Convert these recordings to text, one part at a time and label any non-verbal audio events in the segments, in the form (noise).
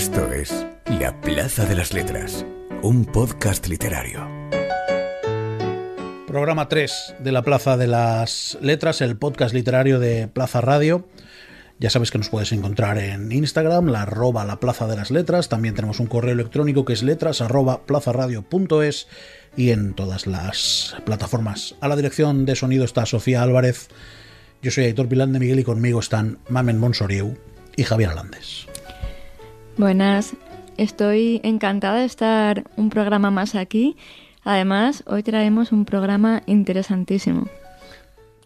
Esto es La Plaza de las Letras, un podcast literario. Programa 3 de La Plaza de las Letras, el podcast literario de Plaza Radio. Ya sabes que nos puedes encontrar en Instagram, la arroba la plaza de las letras. También tenemos un correo electrónico que es letras y en todas las plataformas. A la dirección de sonido está Sofía Álvarez. Yo soy editor Pilán de Miguel y conmigo están Mamen Monsoriu y Javier Alandes. Buenas, estoy encantada de estar un programa más aquí. Además, hoy traemos un programa interesantísimo.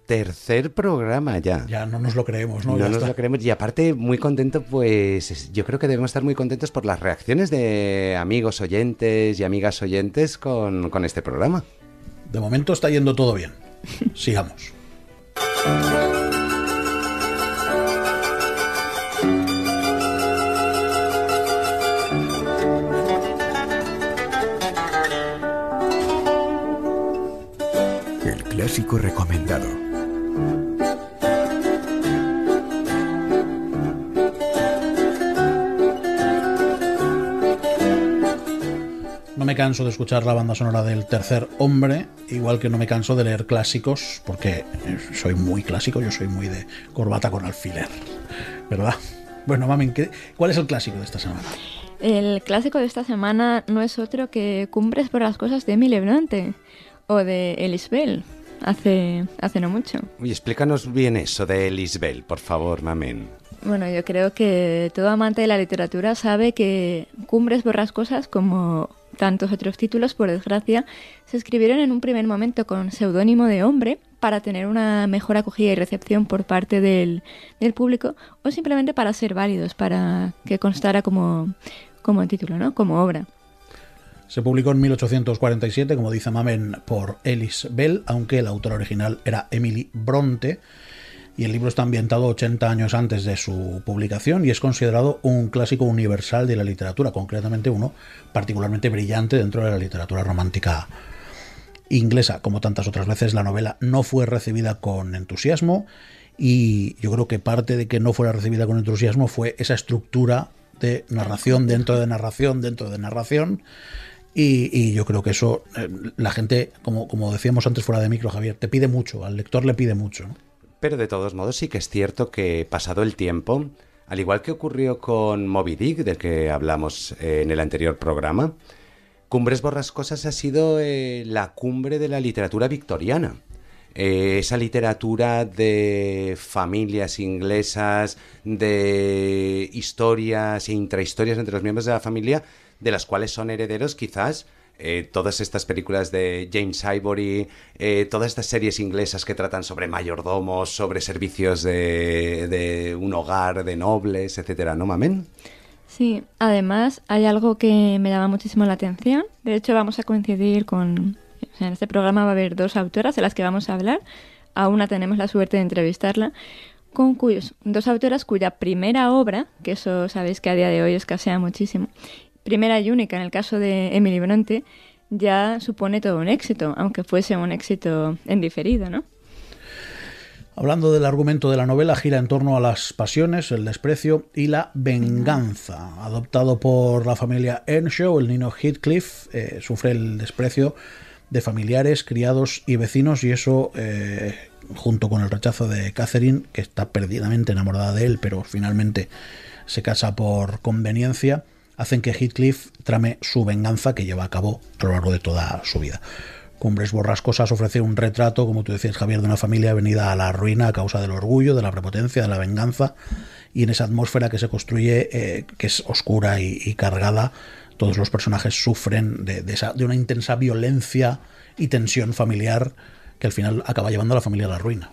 Tercer programa ya. Ya no nos lo creemos, ¿no? No nos lo creemos. Y aparte, muy contento, pues yo creo que debemos estar muy contentos por las reacciones de amigos oyentes y amigas oyentes con, con este programa. De momento está yendo todo bien. (laughs) Sigamos. recomendado. No me canso de escuchar la banda sonora del tercer hombre, igual que no me canso de leer clásicos, porque eh, soy muy clásico, yo soy muy de corbata con alfiler, ¿verdad? Bueno, mami. ¿cuál es el clásico de esta semana? El clásico de esta semana no es otro que Cumbres por las cosas de Emily Lebrante o de Elisabeth hace, hace no mucho. Y explícanos bien eso de Lisbel, por favor, mamén Bueno, yo creo que todo amante de la literatura sabe que Cumbres Borrascosas, como tantos otros títulos, por desgracia, se escribieron en un primer momento con seudónimo de hombre para tener una mejor acogida y recepción por parte del, público o simplemente para ser válidos, para que constara como, como título, ¿no? Como obra. Se publicó en 1847, como dice Mamen, por Ellis Bell, aunque el autor original era Emily Bronte, y el libro está ambientado 80 años antes de su publicación y es considerado un clásico universal de la literatura, concretamente uno particularmente brillante dentro de la literatura romántica inglesa. Como tantas otras veces, la novela no fue recibida con entusiasmo y yo creo que parte de que no fuera recibida con entusiasmo fue esa estructura de narración dentro de narración dentro de narración y, yo creo que eso, eh, la gente, como, como decíamos antes fuera de micro, Javier, te pide mucho, al lector le pide mucho. Pero de todos modos sí que es cierto que pasado el tiempo, al igual que ocurrió con Moby Dick, del que hablamos eh, en el anterior programa, Cumbres Borrascosas ha sido eh, la cumbre de la literatura victoriana. esa literatura de familias inglesas, de historias e intrahistorias entre los miembros de la familia, de las cuales son herederos quizás eh, todas estas películas de James Ivory, eh, todas estas series inglesas que tratan sobre mayordomos, sobre servicios de, un hogar, de nobles, etcétera, ¿no, mamen? Sí, además hay algo que me llama muchísimo la atención. De hecho, vamos a coincidir con. en este programa va a haber dos autoras de las que vamos a hablar. A una tenemos la suerte de entrevistarla. Con cuyos, dos autoras cuya primera obra, que eso sabéis que a día de hoy escasea muchísimo, primera y única en el caso de Emily Bronte, ya supone todo un éxito, aunque fuese un éxito en diferido, ¿no? Hablando del argumento de la novela, gira en torno a las pasiones, el desprecio y la venganza. Adoptado por la familia Earnshaw, el niño Heathcliff eh, sufre el desprecio de familiares, criados y vecinos y eso, eh, junto con el rechazo de Catherine, que está perdidamente enamorada de él, pero finalmente se casa por conveniencia, hacen que Heathcliff trame su venganza que lleva a cabo a lo largo de toda su vida. Cumbres Borrascosas ofrece un retrato, como tú decías, Javier, de una familia venida a la ruina a causa del orgullo, de la prepotencia, de la venganza, y en esa atmósfera que se construye, eh, que es oscura y, cargada, todos los personajes sufren de, esa, de una intensa violencia y tensión familiar que al final acaba llevando a la familia a la ruina.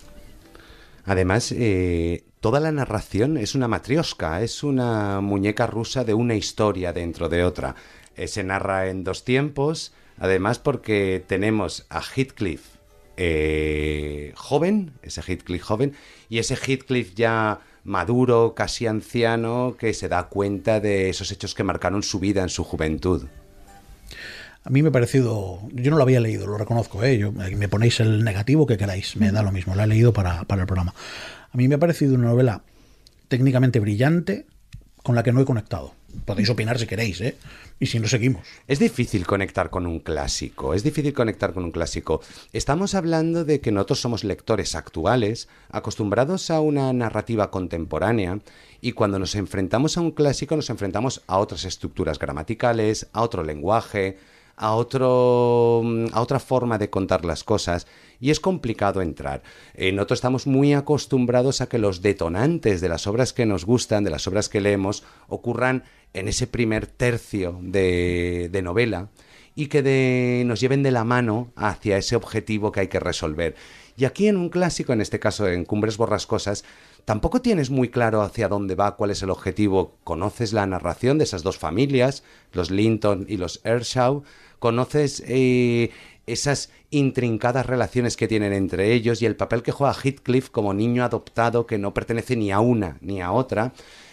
Además, eh, toda la narración es una matriosca, es una muñeca rusa de una historia dentro de otra. Eh, se narra en dos tiempos, además porque tenemos a Heathcliff eh, joven, ese Heathcliff joven, y ese Heathcliff ya maduro, casi anciano, que se da cuenta de esos hechos que marcaron su vida en su juventud. A mí me ha parecido, yo no lo había leído, lo reconozco, ¿eh? ¿eh? me ponéis el negativo que queráis, me da lo mismo, lo he leído para, para el programa. A mí me ha parecido una novela técnicamente brillante con la que no he conectado. Podéis opinar si queréis, ¿eh? Y si no, seguimos. Es difícil conectar con un clásico, es difícil conectar con un clásico. Estamos hablando de que nosotros somos lectores actuales, acostumbrados a una narrativa contemporánea, y cuando nos enfrentamos a un clásico nos enfrentamos a otras estructuras gramaticales, a otro lenguaje, a, otro, mm, a otra forma de contar las cosas y es complicado entrar. en eh, nosotros estamos muy acostumbrados a que los detonantes de las obras que nos gustan, de las obras que leemos, ocurran en ese primer tercio de, de novela y que nos lleven de la mano hacia ese objetivo que hay que resolver. Y aquí en un clásico, en este caso en Cumbres Borrascosas, tampoco tienes muy claro hacia dónde va, cuál es el objetivo. Conoces la narración de esas dos familias, los Linton y los Ershaw, conoces eh, esas intrincadas relaciones que tienen entre ellos y el papel que juega Heathcliff como niño adoptado que no pertenece ni a una ni a otra.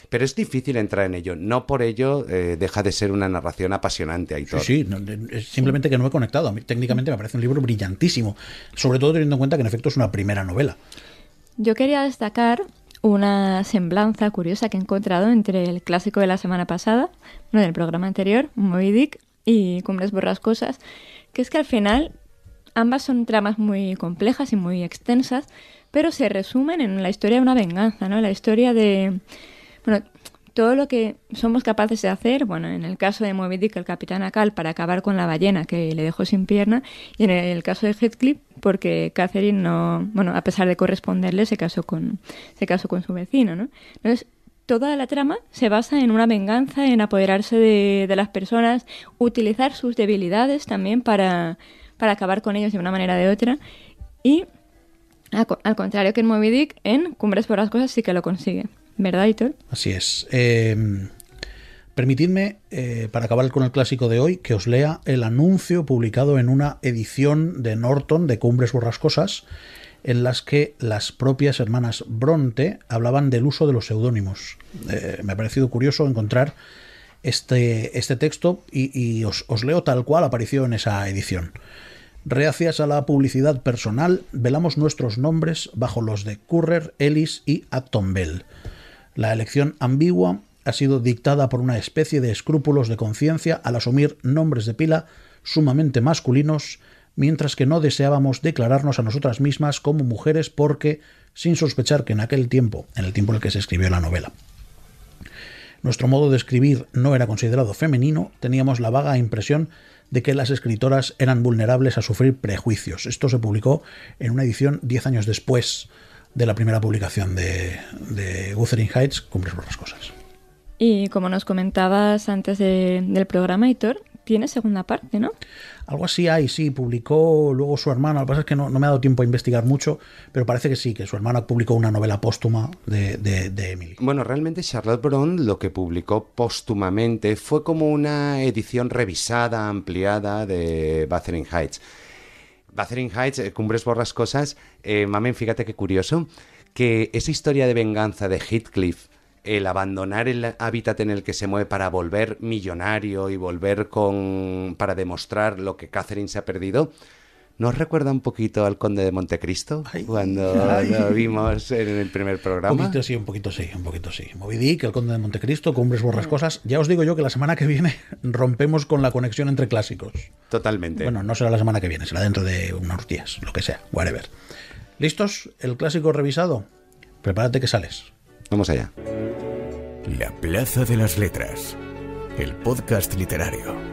Pero es difícil entrar en ello. No por ello eh, deja de ser una narración apasionante, Sí, simplemente que no me he conectado. A mí, técnicamente me parece un libro brillantísimo. Sobre todo teniendo en cuenta que en efecto es una primera novela. Yo quería destacar una semblanza curiosa que he encontrado entre el clásico de la semana pasada, no del programa anterior, Moby Dick y Cumbres Borrascosas, que es que al final ambas son tramas muy complejas y muy extensas, pero se resumen en la historia de una venganza, ¿no? La historia de bueno, todo lo que somos capaces de hacer, bueno, en el caso de Moby Dick, el capitán Akal, para acabar con la ballena que le dejó sin pierna, y en el caso de Heathcliff, porque Catherine no, bueno, a pesar de corresponderle, se casó con, se casó con su vecino, ¿no? Entonces, toda la trama se basa en una venganza, en apoderarse de, las personas, utilizar sus debilidades también para, para acabar con ellos de una manera de otra, y al contrario que en Moby Dick, en Cumbres por las Cosas sí que lo consigue. ¿Verdad, Así es. Em, permitidme, eh, para acabar con el clásico de hoy, que os lea el anuncio publicado en una edición de Norton de Cumbres Borrascosas, en las que las propias hermanas Bronte hablaban del uso de los seudónimos. Eh, me ha parecido curioso encontrar este, este texto y, os, leo tal cual apareció en esa edición. Gracias a la publicidad personal, velamos nuestros nombres bajo los de Currer, Ellis y Acton Bell la elección ambigua ha sido dictada por una especie de escrúpulos de conciencia al asumir nombres de pila sumamente masculinos, mientras que no deseábamos declararnos a nosotras mismas como mujeres porque, sin sospechar que en aquel tiempo, en el tiempo en el que se escribió la novela, nuestro modo de escribir no era considerado femenino, teníamos la vaga impresión de que las escritoras eran vulnerables a sufrir prejuicios. Esto se publicó en una edición diez años después de la primera publicación de, de Wuthering Heights, las cosas. Y como nos comentabas antes del programa, Hitor, tiene segunda parte, ¿no? Algo así hay, sí, publicó luego su hermano, lo que pasa es que no, me ha dado tiempo a investigar mucho, pero parece que sí, que su hermano publicó una novela póstuma de, Emily. Bueno, realmente Charlotte Brown lo que publicó póstumamente fue como una edición revisada, ampliada de Wuthering Heights. Catherine Heights, eh, Cumbres Borrascosas, eh, mamen, fíjate qué curioso, que esa historia de venganza de Heathcliff, el abandonar el hábitat en el que se mueve para volver millonario y volver con. para demostrar lo que Catherine se ha perdido, ¿Nos recuerda un poquito al Conde de Montecristo cuando lo vimos en el primer programa? Un poquito sí, un poquito sí, un poquito sí. el Conde de Montecristo, Cumbres Borrascosas. Ya os digo yo que la semana que viene (laughs) rompemos con la conexión entre clásicos. Totalmente. Bueno, no será la semana que viene, será dentro de unos días, lo que sea, whatever. ¿Listos? ¿El clásico revisado? Prepárate que sales. Vamos allá. La Plaza de las Letras, el podcast literario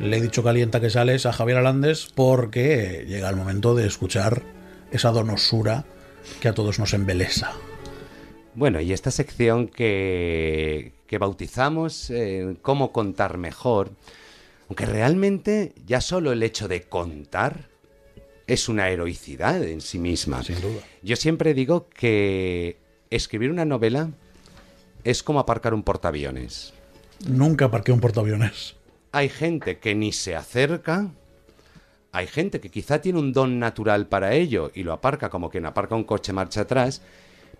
le he dicho calienta que sales a Javier Alández porque llega el momento de escuchar esa donosura que a todos nos embelesa. Bueno, y esta sección que, bautizamos eh, Cómo contar mejor, aunque realmente ya solo el hecho de contar es una heroicidad en sí misma. Sin duda. Yo siempre digo que escribir una novela es como aparcar un portaaviones. Nunca aparqué un portaaviones hay gente que ni se acerca, hay gente que quizá tiene un don natural para ello y lo aparca como quien aparca un coche marcha atrás,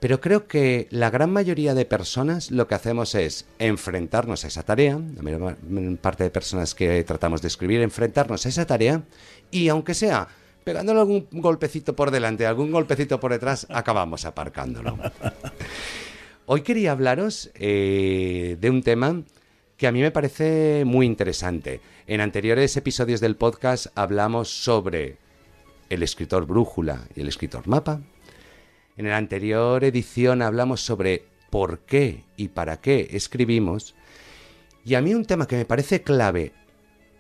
pero creo que la gran mayoría de personas lo que hacemos es enfrentarnos a esa tarea, la mayor parte de personas que tratamos de escribir, enfrentarnos a esa tarea y aunque sea pegándole algún golpecito por delante, algún golpecito por detrás, acabamos aparcándolo. (laughs) Hoy quería hablaros eh, de un tema que a mí me parece muy interesante. En anteriores episodios del podcast hablamos sobre el escritor brújula y el escritor mapa. En la anterior edición hablamos sobre por qué y para qué escribimos. Y a mí un tema que me parece clave,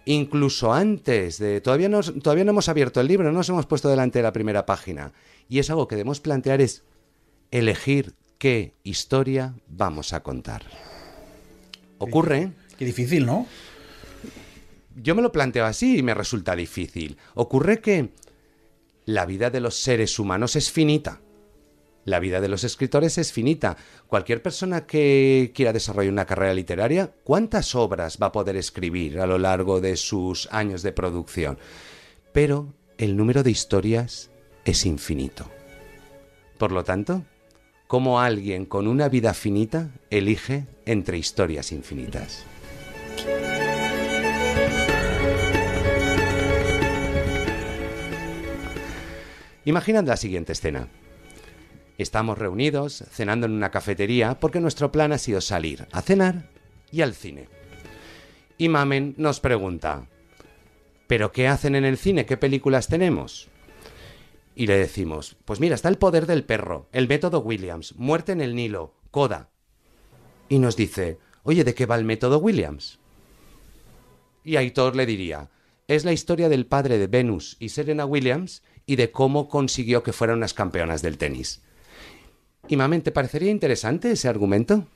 incluso antes de... Todavía no, todavía no hemos abierto el libro, no nos hemos puesto delante de la primera página. Y es algo que debemos plantear es elegir qué historia vamos a contar. Ocurre. ¿eh? Qué difícil, ¿no? Yo me lo planteo así y me resulta difícil. Ocurre que la vida de los seres humanos es finita. La vida de los escritores es finita. Cualquier persona que quiera desarrollar una carrera literaria, ¿cuántas obras va a poder escribir a lo largo de sus años de producción? Pero el número de historias es infinito. Por lo tanto, cómo alguien con una vida finita elige entre historias infinitas. Imaginad la siguiente escena. Estamos reunidos, cenando en una cafetería, porque nuestro plan ha sido salir a cenar y al cine. Y Mamen nos pregunta, ¿pero qué hacen en el cine? ¿Qué películas tenemos? y le decimos, pues mira, está el poder del perro, el método Williams, muerte en el Nilo, coda. Y nos dice, oye, ¿de qué va el método Williams? Y Aitor le diría, es la historia del padre de Venus y Serena Williams y de cómo consiguió que fueran unas campeonas del tenis. Y Mamen, ¿te parecería interesante ese argumento?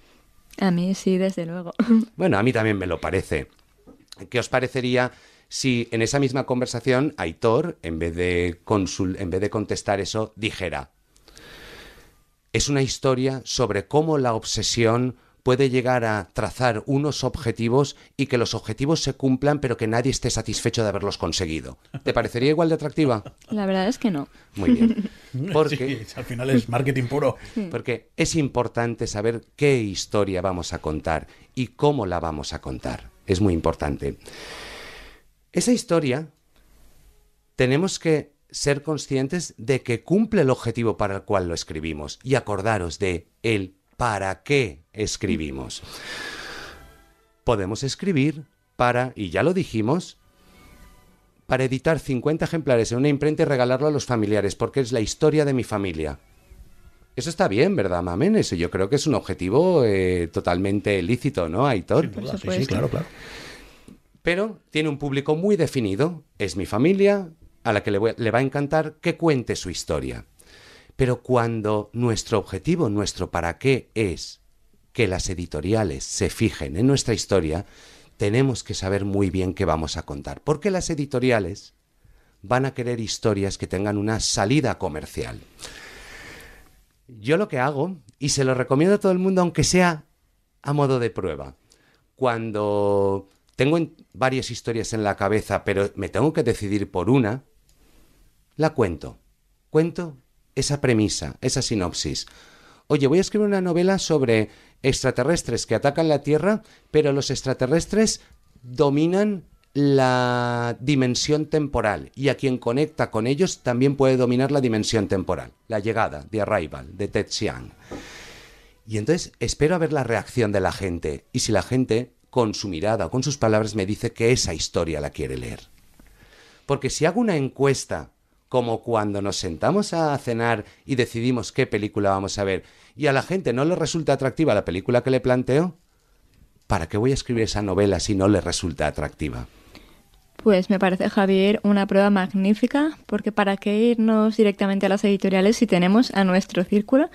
A mí sí, desde luego. Bueno, a mí también me lo parece. ¿Qué os parecería si en esa misma conversación Aitor, en vez de, en vez de contestar eso, dijera, es una historia sobre cómo la obsesión puede llegar a trazar unos objetivos y que los objetivos se cumplan, pero que nadie esté satisfecho de haberlos conseguido. ¿Te parecería igual de atractiva? La verdad es que no. Muy bien. (laughs) Porque, al final es marketing puro. Porque es importante saber qué historia vamos a contar y cómo la vamos a contar. Es muy importante. Esa historia tenemos que ser conscientes de que cumple el objetivo para el cual lo escribimos y acordaros de el para qué escribimos. Podemos escribir para, y ya lo dijimos, para editar 50 ejemplares en una imprenta y regalarlo a los familiares, porque es la historia de mi familia. Eso está bien, ¿verdad, Mamen? Eso yo creo que es un objetivo eh, totalmente lícito, ¿no, Aitor? sí, claro, claro pero tiene un público muy definido. Es mi familia, a la que le, va a encantar que cuente su historia. Pero cuando nuestro objetivo, nuestro para qué es que las editoriales se fijen en nuestra historia, tenemos que saber muy bien qué vamos a contar, porque las editoriales van a querer historias que tengan una salida comercial. Yo lo que hago, y se lo recomiendo a todo el mundo, aunque sea a modo de prueba, cuando tengo varias historias en la cabeza, pero me tengo que decidir por una, la cuento. Cuento esa premisa, esa sinopsis. Oye, voy a escribir una novela sobre extraterrestres que atacan la Tierra, pero los extraterrestres dominan la dimensión temporal y a quien conecta con ellos también puede dominar la dimensión temporal, la llegada, The Arrival, de Ted Chiang. Y entonces espero a ver la reacción de la gente y si la gente con su mirada o con sus palabras me dice que esa historia la quiere leer. Porque si hago una encuesta, como cuando nos sentamos a cenar y decidimos qué película vamos a ver, y a la gente no le resulta atractiva la película que le planteo, ¿para qué voy a escribir esa novela si no le resulta atractiva? Pues me parece, Javier, una prueba magnífica, porque ¿para qué irnos directamente a las editoriales si tenemos a nuestro círculo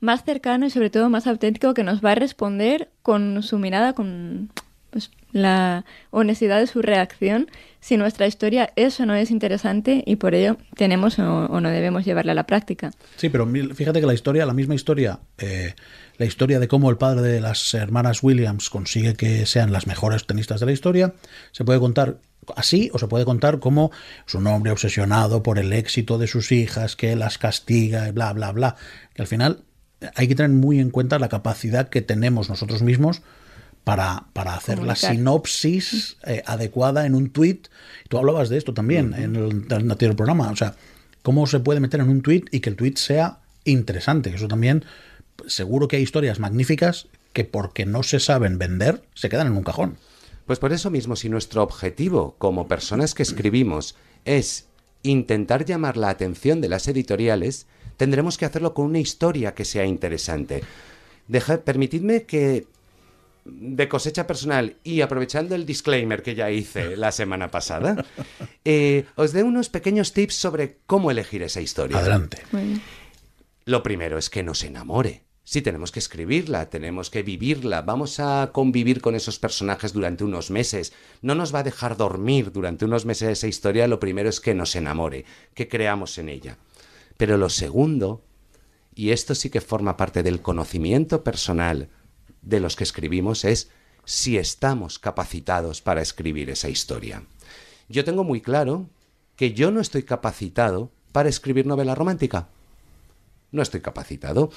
más cercano y sobre todo más auténtico que nos va a responder con su mirada, con pues, la honestidad de su reacción, si nuestra historia eso no es interesante y por ello tenemos o, no debemos llevarla a la práctica. Sí, pero fíjate que la historia, la misma historia, eh, la historia de cómo el padre de las hermanas Williams consigue que sean las mejores tenistas de la historia, se puede contar así o se puede contar como su nombre hombre obsesionado por el éxito de sus hijas, que las castiga, y bla, bla, bla, que al final hay que tener muy en cuenta la capacidad que tenemos nosotros mismos para, para hacer la sinopsis eh, adecuada en un tweet. Tú hablabas de esto también en el, anterior programa. O sea, cómo se puede meter en un tweet y que el tweet sea interesante. Eso también, pues, seguro que hay historias magníficas que porque no se saben vender, se quedan en un cajón. Pues por eso mismo, si nuestro objetivo como personas que escribimos es intentar llamar la atención de las editoriales, tendremos que hacerlo con una historia que sea interesante. permitidme que de cosecha personal y aprovechando el disclaimer que ya hice (laughs) la semana pasada, eh, os dé unos pequeños tips sobre cómo elegir esa historia. Adelante. Lo primero es que nos enamore. Sí, tenemos que escribirla, tenemos que vivirla, vamos a convivir con esos personajes durante unos meses, no nos va a dejar dormir durante unos meses esa historia, lo primero es que nos enamore, que creamos en ella. Pero lo segundo, y esto sí que forma parte del conocimiento personal de los que escribimos, es si estamos capacitados para escribir esa historia. Yo tengo muy claro que yo no estoy capacitado para escribir novela romántica. No estoy capacitado.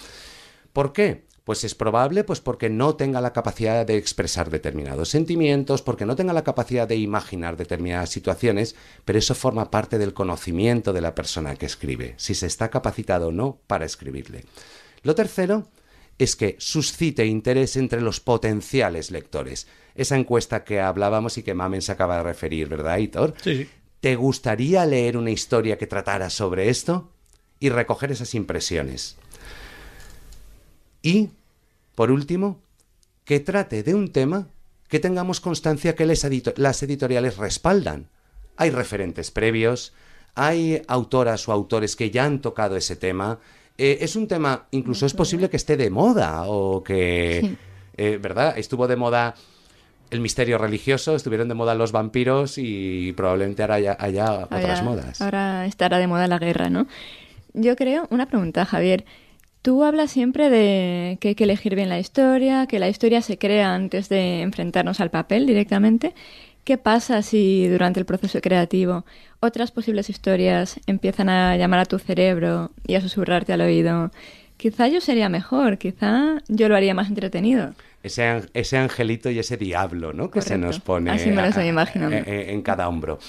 ¿Por qué? Pues es probable pues porque no tenga la capacidad de expresar determinados sentimientos, porque no tenga la capacidad de imaginar determinadas situaciones, pero eso forma parte del conocimiento de la persona que escribe, si se está capacitado o no para escribirle. Lo tercero es que suscite interés entre los potenciales lectores. Esa encuesta que hablábamos y que Mamen se acaba de referir, ¿verdad, Hitor? Sí. ¿Te gustaría leer una historia que tratara sobre esto? Y recoger esas impresiones. Y, por último, que trate de un tema que tengamos constancia que les las editoriales respaldan. Hay referentes previos, hay autoras o autores que ya han tocado ese tema. Eh, es un tema, incluso es posible que esté de moda o que, eh, ¿verdad? Estuvo de moda el misterio religioso, estuvieron de moda los vampiros y probablemente ahora haya, otras modas. Ahora estará de moda la guerra, ¿no? Yo creo, una pregunta, Javier. Tú hablas siempre de que hay que elegir bien la historia, que la historia se crea antes de enfrentarnos al papel directamente. ¿Qué pasa si durante el proceso creativo otras posibles historias empiezan a llamar a tu cerebro y a susurrarte al oído? Quizá yo sería mejor, quizá yo lo haría más entretenido. Ese, ese angelito y ese diablo, ¿no? Que se nos pone En, eh, eh, en cada hombro.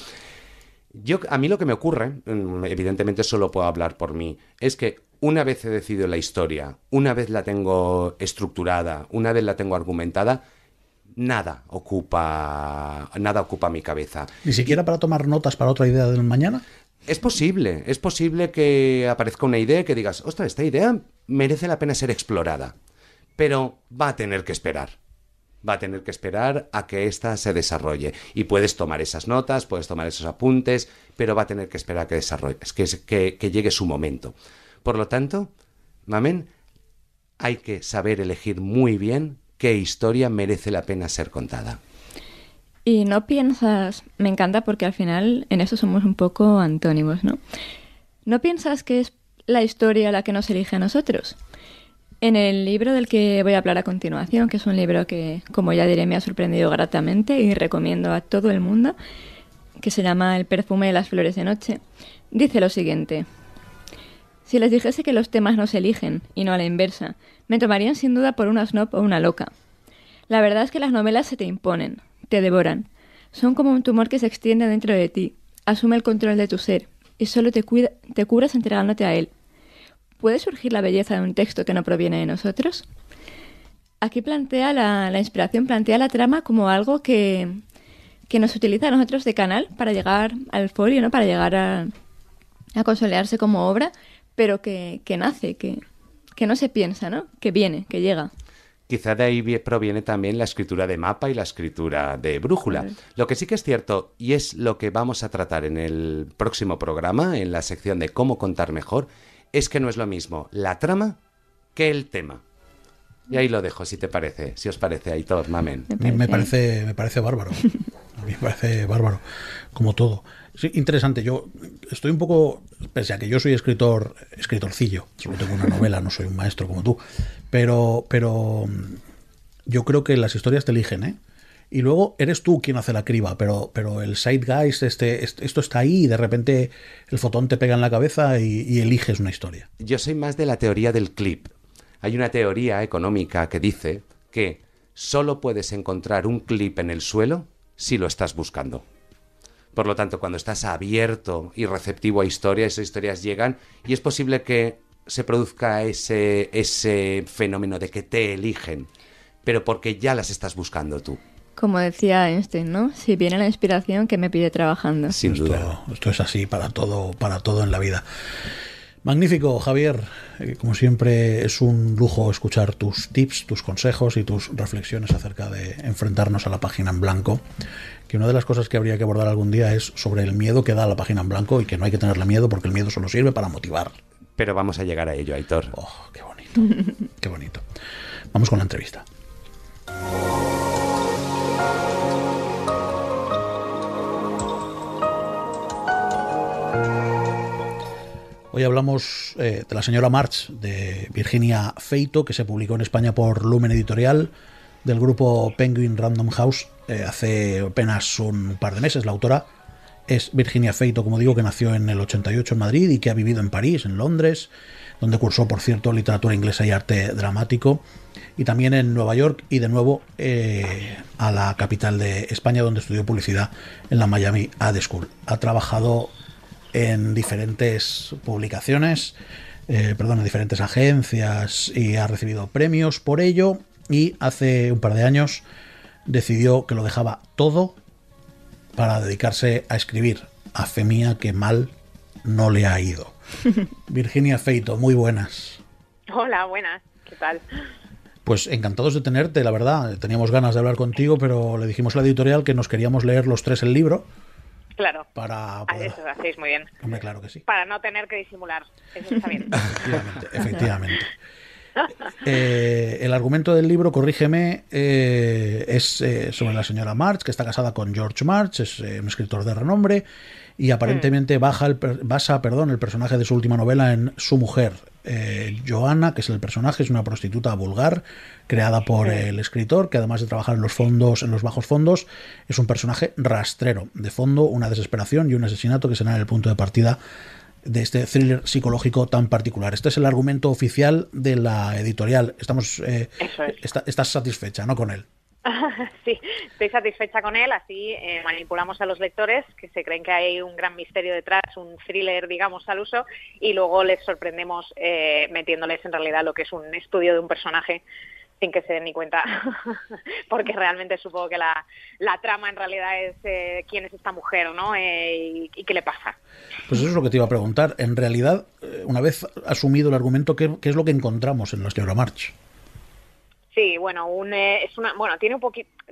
Yo, a mí lo que me ocurre, mm, evidentemente solo puedo hablar por mí, es que una vez he decidido la historia, una vez la tengo estructurada, una vez la tengo argumentada, nada ocupa nada ocupa mi cabeza. Ni siquiera para tomar notas para otra idea del mañana. Es posible, es posible que aparezca una idea que digas, ostras, esta idea merece la pena ser explorada, pero va a tener que esperar. Va a tener que esperar a que ésta se desarrolle. Y puedes tomar esas notas, puedes tomar esos apuntes, pero va a tener que esperar a que, desarrolle, que, que llegue su momento. Por lo tanto, Mamen, hay que saber elegir muy bien qué historia merece la pena ser contada. Y no piensas, me encanta porque al final en eso somos un poco antónimos, ¿no? No piensas que es la historia la que nos elige a nosotros. En el libro del que voy a hablar a continuación, que es un libro que, como ya diré, me ha sorprendido gratamente y recomiendo a todo el mundo, que se llama El perfume de las flores de noche, dice lo siguiente. Si les dijese que los temas no se eligen, y no a la inversa, me tomarían sin duda por una snob o una loca. La verdad es que las novelas se te imponen, te devoran. Son como un tumor que se extiende dentro de ti, asume el control de tu ser, y solo te, cuida, te curas entregándote a él. ¿Puede surgir la belleza de un texto que no proviene de nosotros? Aquí plantea la, inspiración, plantea la trama como algo que, que nos utiliza a nosotros de canal para llegar al folio, ¿no? para llegar a, a como obra pero que, que nace, que, que no se piensa, ¿no? Que viene, que llega. Quizá de ahí proviene también la escritura de mapa y la escritura de brújula. Lo que sí que es cierto, y es lo que vamos a tratar en el próximo programa, en la sección de cómo contar mejor, es que no es lo mismo la trama que el tema. Y ahí lo dejo, si te parece, si os parece, todos mamen. Me parece, me parece, bárbaro. A mí me parece bárbaro, como todo. Sí, interesante. Yo estoy un poco, pese a que yo soy escritor, escritorcillo, solo tengo una novela, no soy un maestro como tú, pero, pero mm, yo creo que las historias te eligen, ¿eh? Y luego eres tú quien hace la criba, pero, pero el side guys, este, esto está ahí y de repente el fotón te pega en la cabeza y, y eliges una historia. Yo soy más de la teoría del clip. Hay una teoría económica que dice que solo puedes encontrar un clip en el suelo si lo estás buscando. Por lo tanto, cuando estás abierto y receptivo a historias, esas historias llegan y es posible que se produzca ese, ese fenómeno de que te eligen, pero porque ya las estás buscando tú. Como decía Einstein, ¿no? Si viene la inspiración que me pide trabajando. Sin esto, duda. Esto es así para todo, para todo en la vida. Magnífico, Javier. Eh, como siempre, es un lujo escuchar tus tips, tus consejos y tus reflexiones acerca de enfrentarnos a la página en blanco. Que una de las cosas que habría que abordar algún día es sobre el miedo que da la página en blanco y que no hay que tenerle miedo porque el miedo solo sirve para motivar. Pero vamos a llegar a ello, Aitor. Oh, qué bonito. Qué bonito. Vamos con la entrevista. Hoy hablamos eh, de la señora March, de Virginia Feito, que se publicó en España por Lumen Editorial, del grupo Penguin Random House, eh, hace apenas un par de meses. La autora es Virginia Feito, como digo, que nació en el 88 en Madrid y que ha vivido en París, en Londres, donde cursó, por cierto, literatura inglesa y arte dramático, y también en Nueva York y de nuevo eh, a la capital de España, donde estudió publicidad en la Miami Ad School. Ha trabajado en diferentes publicaciones, eh, perdón, en diferentes agencias y ha recibido premios por ello y hace un par de años decidió que lo dejaba todo para dedicarse a escribir. A mía que mal no le ha ido. (laughs) Virginia Feito, muy buenas. Hola, buenas. ¿Qué tal? Pues encantados de tenerte, la verdad. Teníamos ganas de hablar contigo, pero le dijimos a la editorial que nos queríamos leer los tres el libro Claro. Para ah, hacéis muy bien. claro que sí. Para no tener que disimular. efectivamente, efectivamente. Eh, el argumento del libro, corrígeme, eh, es eh, sobre la señora March, que está casada con George March, es un escritor de renombre, y aparentemente mm. baja el, basa perdón, el personaje de su última novela en su mujer, eh, que es el personaje, es una prostituta vulgar creada por el escritor, que además de trabajar en los fondos, en los bajos fondos, es un personaje rastrero. De fondo, una desesperación y un asesinato que serán el punto de partida de este thriller psicológico tan particular. Este es el argumento oficial de la editorial. Estamos, eh, está, estás satisfecha, ¿no? Con él. (laughs) sí, estoy satisfecha con él, así eh, manipulamos a los lectores que se creen que hay un gran misterio detrás, un thriller, digamos, al uso, y luego les sorprendemos eh, metiéndoles en realidad lo que es un estudio de un personaje sin que se den ni cuenta, (laughs) porque realmente supongo que la, la trama en realidad es eh, quién es esta mujer, ¿no? y, qué le pasa. Pues eso es lo que te iba a preguntar. En realidad, una vez asumido el argumento, ¿qué, qué es lo que encontramos en la señora March? Sí, bueno, eh, es una, bueno, tiene un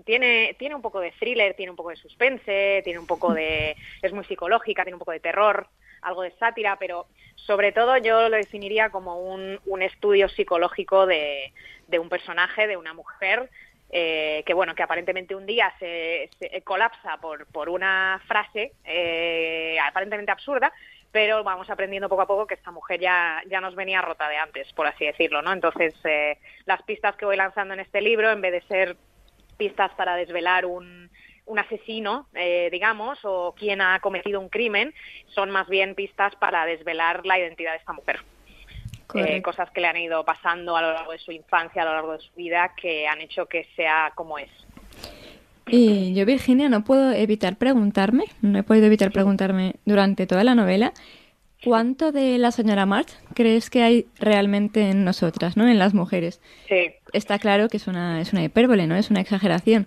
tiene, tiene un poco de thriller, tiene un poco de suspense, tiene un poco de, (laughs) es muy psicológica, tiene un poco de terror, algo de sátira, pero sobre todo yo lo definiría como un, estudio psicológico de, de un personaje, de una mujer, eh, que bueno, que aparentemente un día se, eh, colapsa por, por una frase aparentemente absurda pero vamos aprendiendo poco a poco que esta mujer ya, nos venía rota de antes, por así decirlo, ¿no? Entonces, eh, las pistas que voy lanzando en este libro, en vez de ser pistas para desvelar un, un asesino, eh, digamos, o quien ha cometido un crimen, son más bien pistas para desvelar la identidad de esta mujer. Eh, cosas que le han ido pasando a lo largo de su infancia, a lo largo de su vida, que han hecho que sea como es. Y yo, Virginia, no puedo evitar preguntarme, no he podido evitar preguntarme durante toda la novela, ¿cuánto de la señora March crees que hay realmente en nosotras, ¿no? en las mujeres? Sí. Está claro que es una, es una hipérbole, ¿no? es una exageración,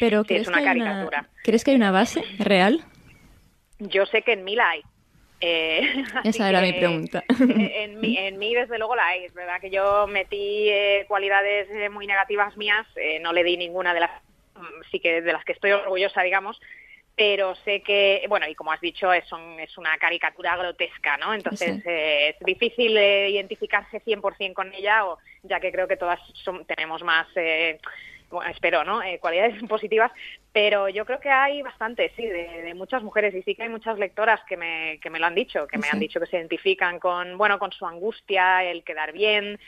pero ¿crees, es una que ¿crees que hay una base real? Yo sé que en mí la hay. Eh, (laughs) Esa era mi pregunta. Eh, en mí, desde luego, la hay. Es verdad que yo metí eh, cualidades muy negativas mías, no le di ninguna de las Mm, sí que de las que estoy orgullosa, digamos, pero sé que, bueno, y como has dicho, es, es una caricatura grotesca, ¿no? Entonces eh, es difícil eh, identificarse 100% con ella, o, ya que creo que todas tenemos más, eh, bueno, espero, ¿no? cualidades (laughs) positivas, pero yo creo que hay bastantes, sí, de, muchas mujeres, y sí que hay muchas lectoras que me, que me lo han dicho, que me han dicho que se identifican con, bueno, con su angustia, el quedar bien,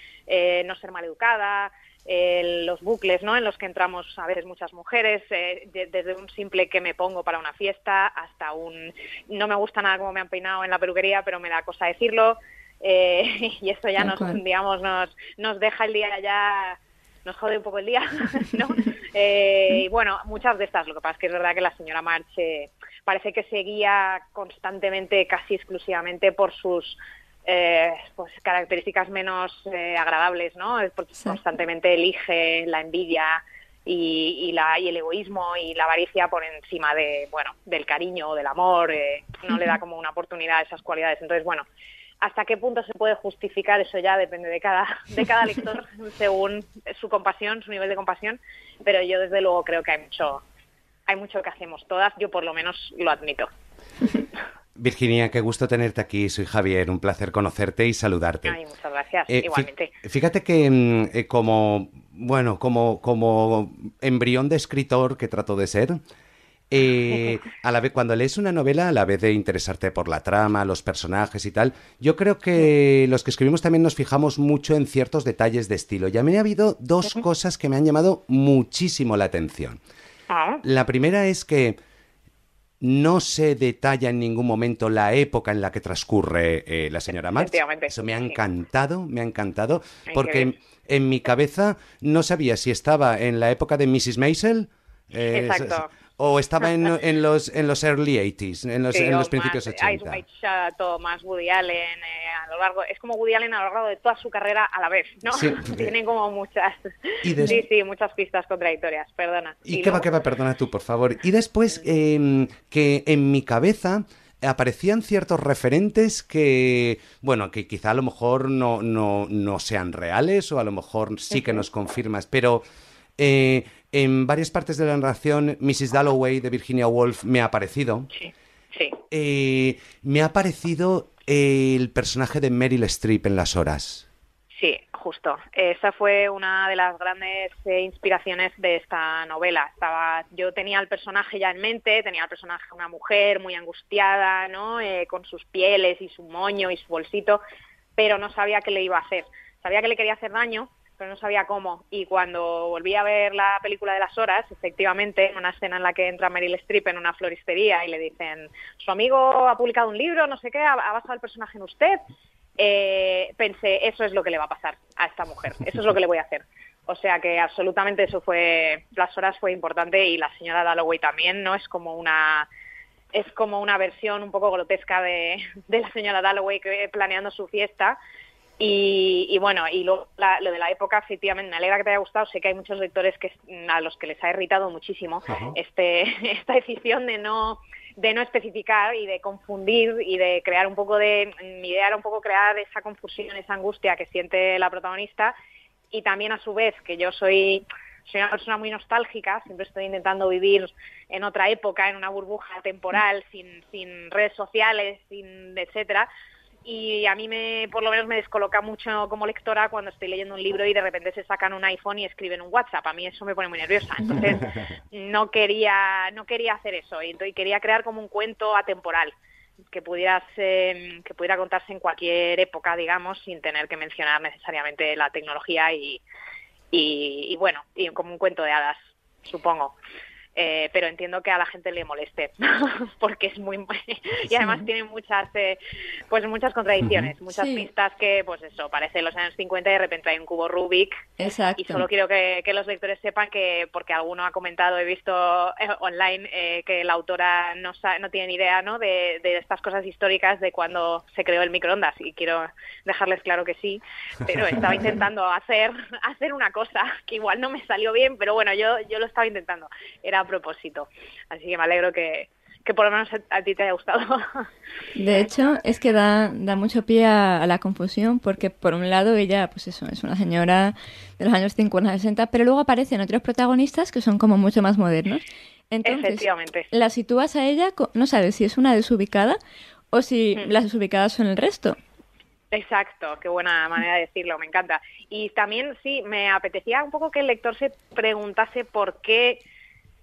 no ser maleducada, eh, los bucles ¿no? en los que entramos a veces muchas mujeres, eh, desde un simple que me pongo para una fiesta hasta un no me gusta nada cómo me han peinado en la peluquería, pero me da cosa decirlo. Eh, (laughs) y esto ya nos, digamos, nos, nos deja el día ya nos jode un poco el día, (laughs) ¿no? (laughs) y bueno, muchas de estas, lo que pasa es que es verdad que la señora March parece que se guía constantemente, casi exclusivamente, por sus eh, pues características menos eh, agradables, ¿no? Porque constantemente elige la envidia y, la, y el egoísmo y la avaricia por encima de, bueno, del cariño o del amor, eh, no le da como una oportunidad a esas cualidades. Entonces, bueno, hasta qué punto se puede justificar eso ya depende de cada de cada lector (laughs) según su compasión su nivel de compasión pero yo desde luego creo que hay mucho hay mucho que hacemos todas yo por lo menos lo admito (laughs) Virginia, qué gusto tenerte aquí. Soy Javier, un placer conocerte y saludarte. muchas gracias, eh, igualmente. Fíjate que mm, eh, como, bueno, como, como embrión de escritor que trato de ser, eh, (laughs) a la vez, cuando lees una novela, a la vez de interesarte por la trama, los personajes y tal, yo creo que los que escribimos también nos fijamos mucho en ciertos detalles de estilo. Y a mí ha habido dos cosas que me han llamado muchísimo la atención. Ah. La primera es que no se detalla en ningún momento la época en la que transcurre eh, la señora Marx. Eso me ha encantado, me ha encantado, porque en, mi cabeza no sabía si estaba en la época de Mrs. Maisel. Eh, Exacto o estaba en, los, en los early 80s, en los, en los principios más, 80. Woody Allen, eh, a lo es como Woody Allen a lo largo de toda su carrera a la vez, ¿no? (laughs) Tienen como muchas, muchas pistas contradictorias, perdona. Y, qué va, qué va, perdona tú, por favor. Y después, em, que en mi cabeza aparecían ciertos referentes que, bueno, que quizá a lo mejor no, no, sean reales o a lo mejor sí que nos confirmas, pero... Eh, en varias partes de la narración, Mrs. Dalloway de Virginia Woolf me ha parecido. Sí, sí. Eh, me ha parecido el personaje de Meryl Streep en Las Horas. Sí, justo. Esa fue una de las grandes eh, inspiraciones de esta novela. Estaba, yo tenía el personaje ya en mente, tenía el personaje de una mujer muy angustiada, ¿no? Eh, con sus pieles y su moño y su bolsito, pero no sabía qué le iba a hacer. Sabía que le quería hacer daño, pero no sabía cómo. Y cuando volví a ver la película de las horas, efectivamente, una escena en la que entra Meryl Streep en una floristería y le dicen, su amigo ha publicado un libro, no sé qué, ha, basado el personaje en usted, eh, pensé, eso es lo que le va a pasar a esta mujer, eso es lo que le voy a hacer. O sea que absolutamente eso fue, las horas fue importante y la señora Dalloway también, ¿no? Es como una es como una versión un poco grotesca de, la señora Dalloway que, planeando su fiesta y, bueno, y lo de la época, efectivamente, me alegra que te haya gustado. Sé que hay muchos lectores que, a los que les ha irritado muchísimo este, (laughs) esta decisión de no, de no especificar y de confundir y de crear un poco de. Mi idea era un poco crear esa confusión, esa angustia que siente la protagonista. Y también, a su vez, que yo soy soy una persona muy nostálgica, siempre estoy intentando vivir en otra época, en una burbuja temporal, sin, sin redes sociales, sin etcétera y a mí me, por lo menos me descoloca mucho como lectora cuando estoy leyendo un libro y de repente se sacan un iPhone y escriben un WhatsApp. A mí eso me pone muy nerviosa. Entonces (laughs) no quería, no quería hacer eso y quería crear como un cuento atemporal que que pudiera contarse en cualquier época, digamos, sin tener que mencionar necesariamente la tecnología y, y, y bueno, y como un cuento de hadas, supongo. Eh, pero entiendo que a la gente le moleste (laughs) porque es muy (laughs) y además tiene muchas eh, pues muchas contradicciones muchas pistas que pues eso parece los años 50 y de repente hay un cubo Rubik Exacto. y solo quiero que, los lectores sepan que porque alguno ha comentado he visto eh, online que la autora no no tiene ni idea no de, de, estas cosas históricas de cuando se creó el microondas y quiero dejarles claro que sí pero estaba intentando hacer (laughs) hacer una cosa que igual no me salió bien pero bueno yo yo lo estaba intentando era a propósito. Así que me alegro que, por lo menos a ti te haya gustado. (laughs) De hecho, es que da, da mucho pie a, la confusión porque por un lado ella, pues eso, es una señora de los años 50, 60, pero luego aparecen otros protagonistas que son como mucho más modernos. Entonces, la sitúas a ella, no sabes si es una desubicada o si mm. las desubicadas son el resto. Exacto, qué buena manera de decirlo, me encanta. Y también sí, me apetecía un poco que el lector se preguntase por qué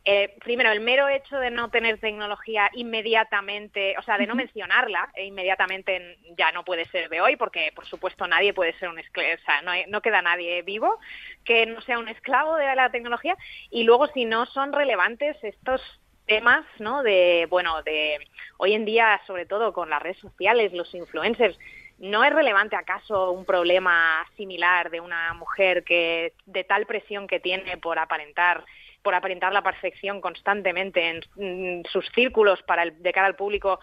eh, primero, el mero hecho de no tener tecnología inmediatamente, o sea, de no mencionarla eh, inmediatamente ya no puede ser de hoy, porque por supuesto nadie puede ser un esclavo, no, no queda nadie vivo que no sea un esclavo de la tecnología. Y luego, si no son relevantes estos temas, ¿no? De, bueno, de hoy en día, sobre todo con las redes sociales, los influencers, ¿No es relevante acaso un problema similar de una mujer que de tal presión que tiene por aparentar por aparentar la perfección constantemente en, sus círculos para el, de cara al público,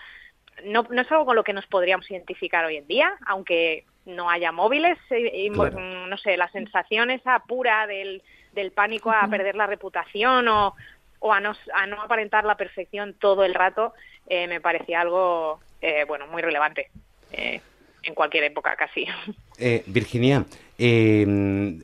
no, es algo con lo que nos podríamos identificar hoy en día, aunque no haya móviles, eh, pues, mm, no sé, la sensación esa pura del, del pánico a perder la reputación o, o a, no, a no aparentar la perfección todo el rato, eh, me parecía algo, eh, bueno, muy relevante. Eh, en cualquier época casi. Eh, Virginia, eh,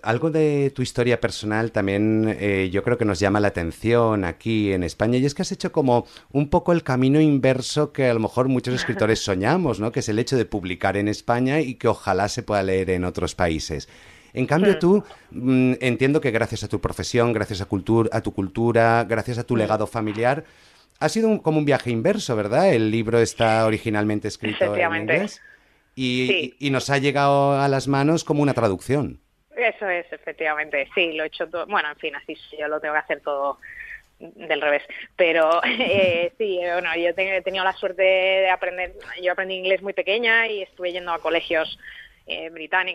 algo de tu historia personal también eh, yo creo que nos llama la atención aquí en España y es que has hecho como un poco el camino inverso que a lo mejor muchos escritores (laughs) soñamos, ¿no? Que es el hecho de publicar en España y que ojalá se pueda leer en otros países. En cambio, mm. tú mm, entiendo que gracias a tu profesión, gracias a, tu cultura, gracias a tu mm. legado familiar, ha sido como un viaje inverso, ¿verdad? El libro está originalmente escrito en inglés y, nos ha llegado a las manos como una traducción. Eso es, efectivamente, sí, lo he hecho todo. Bueno, en fin, así yo lo tengo que hacer todo del revés. Pero (laughs) eh, sí, eh, bueno, yo he tenido la suerte de aprender, yo aprendí inglés muy pequeña y estuve yendo a colegios eh,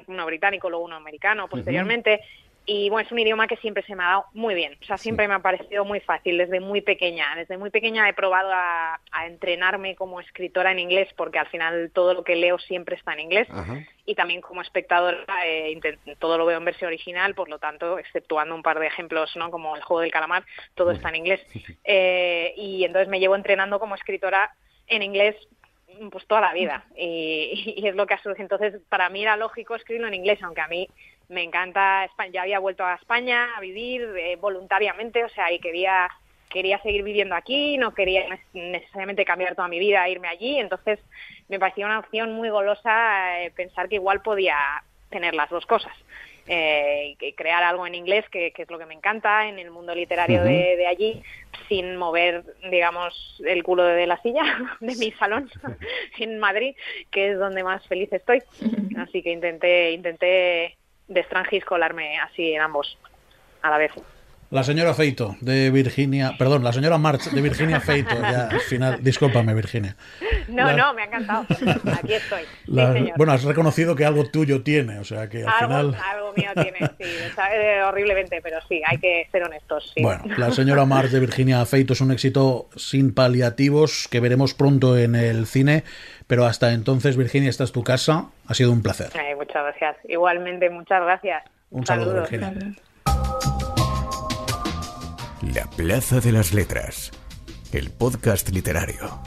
uno británico, luego uno americano posteriormente. Y bueno, es un idioma que siempre se me ha dado muy bien, o sea, siempre me ha parecido muy fácil desde muy pequeña. Desde muy pequeña he probado a, entrenarme como escritora en inglés, porque al final todo lo que leo siempre está en inglés. Y también como espectadora eh, todo lo veo en versión original, por lo tanto, exceptuando un par de ejemplos, ¿no? Como el juego del calamar, todo está en inglés. Eh, y entonces me llevo entrenando como escritora en inglés pues toda la vida y, (laughs) y, es lo que ha sucedido. Entonces, para mí era lógico escribirlo en inglés, aunque a mí me encanta España, ya había vuelto a España a vivir eh, voluntariamente, o sea, y quería quería seguir viviendo aquí, no quería necesariamente cambiar toda mi vida, irme allí, entonces me parecía una opción muy golosa eh, pensar que igual podía tener las dos cosas. Eh, crear algo en inglés, que, es lo que me encanta, en el mundo literario de, de, allí, sin mover, digamos, el culo de la silla (laughs) de mi salón (laughs) en Madrid, que es donde más feliz estoy. Así que intenté, intenté de estrangiscolarme colarme así en ambos a la vez. La señora Feito de Virginia, perdón, la señora March de Virginia Feito, ya al final, discúlpame Virginia. No, no, me ha encantado. Aquí estoy. bueno, has reconocido que algo tuyo tiene, o sea que al final. Algo mío tiene, sí, eh, horriblemente, pero sí, hay que ser honestos. Bueno, la señora March de Virginia Feito es un éxito sin paliativos que veremos pronto en el cine, pero hasta entonces, Virginia, esta es tu casa, ha sido un placer. Eh, muchas gracias. Igualmente, muchas gracias. Un saludo, Virginia. La Plaza de las Letras, el podcast literario.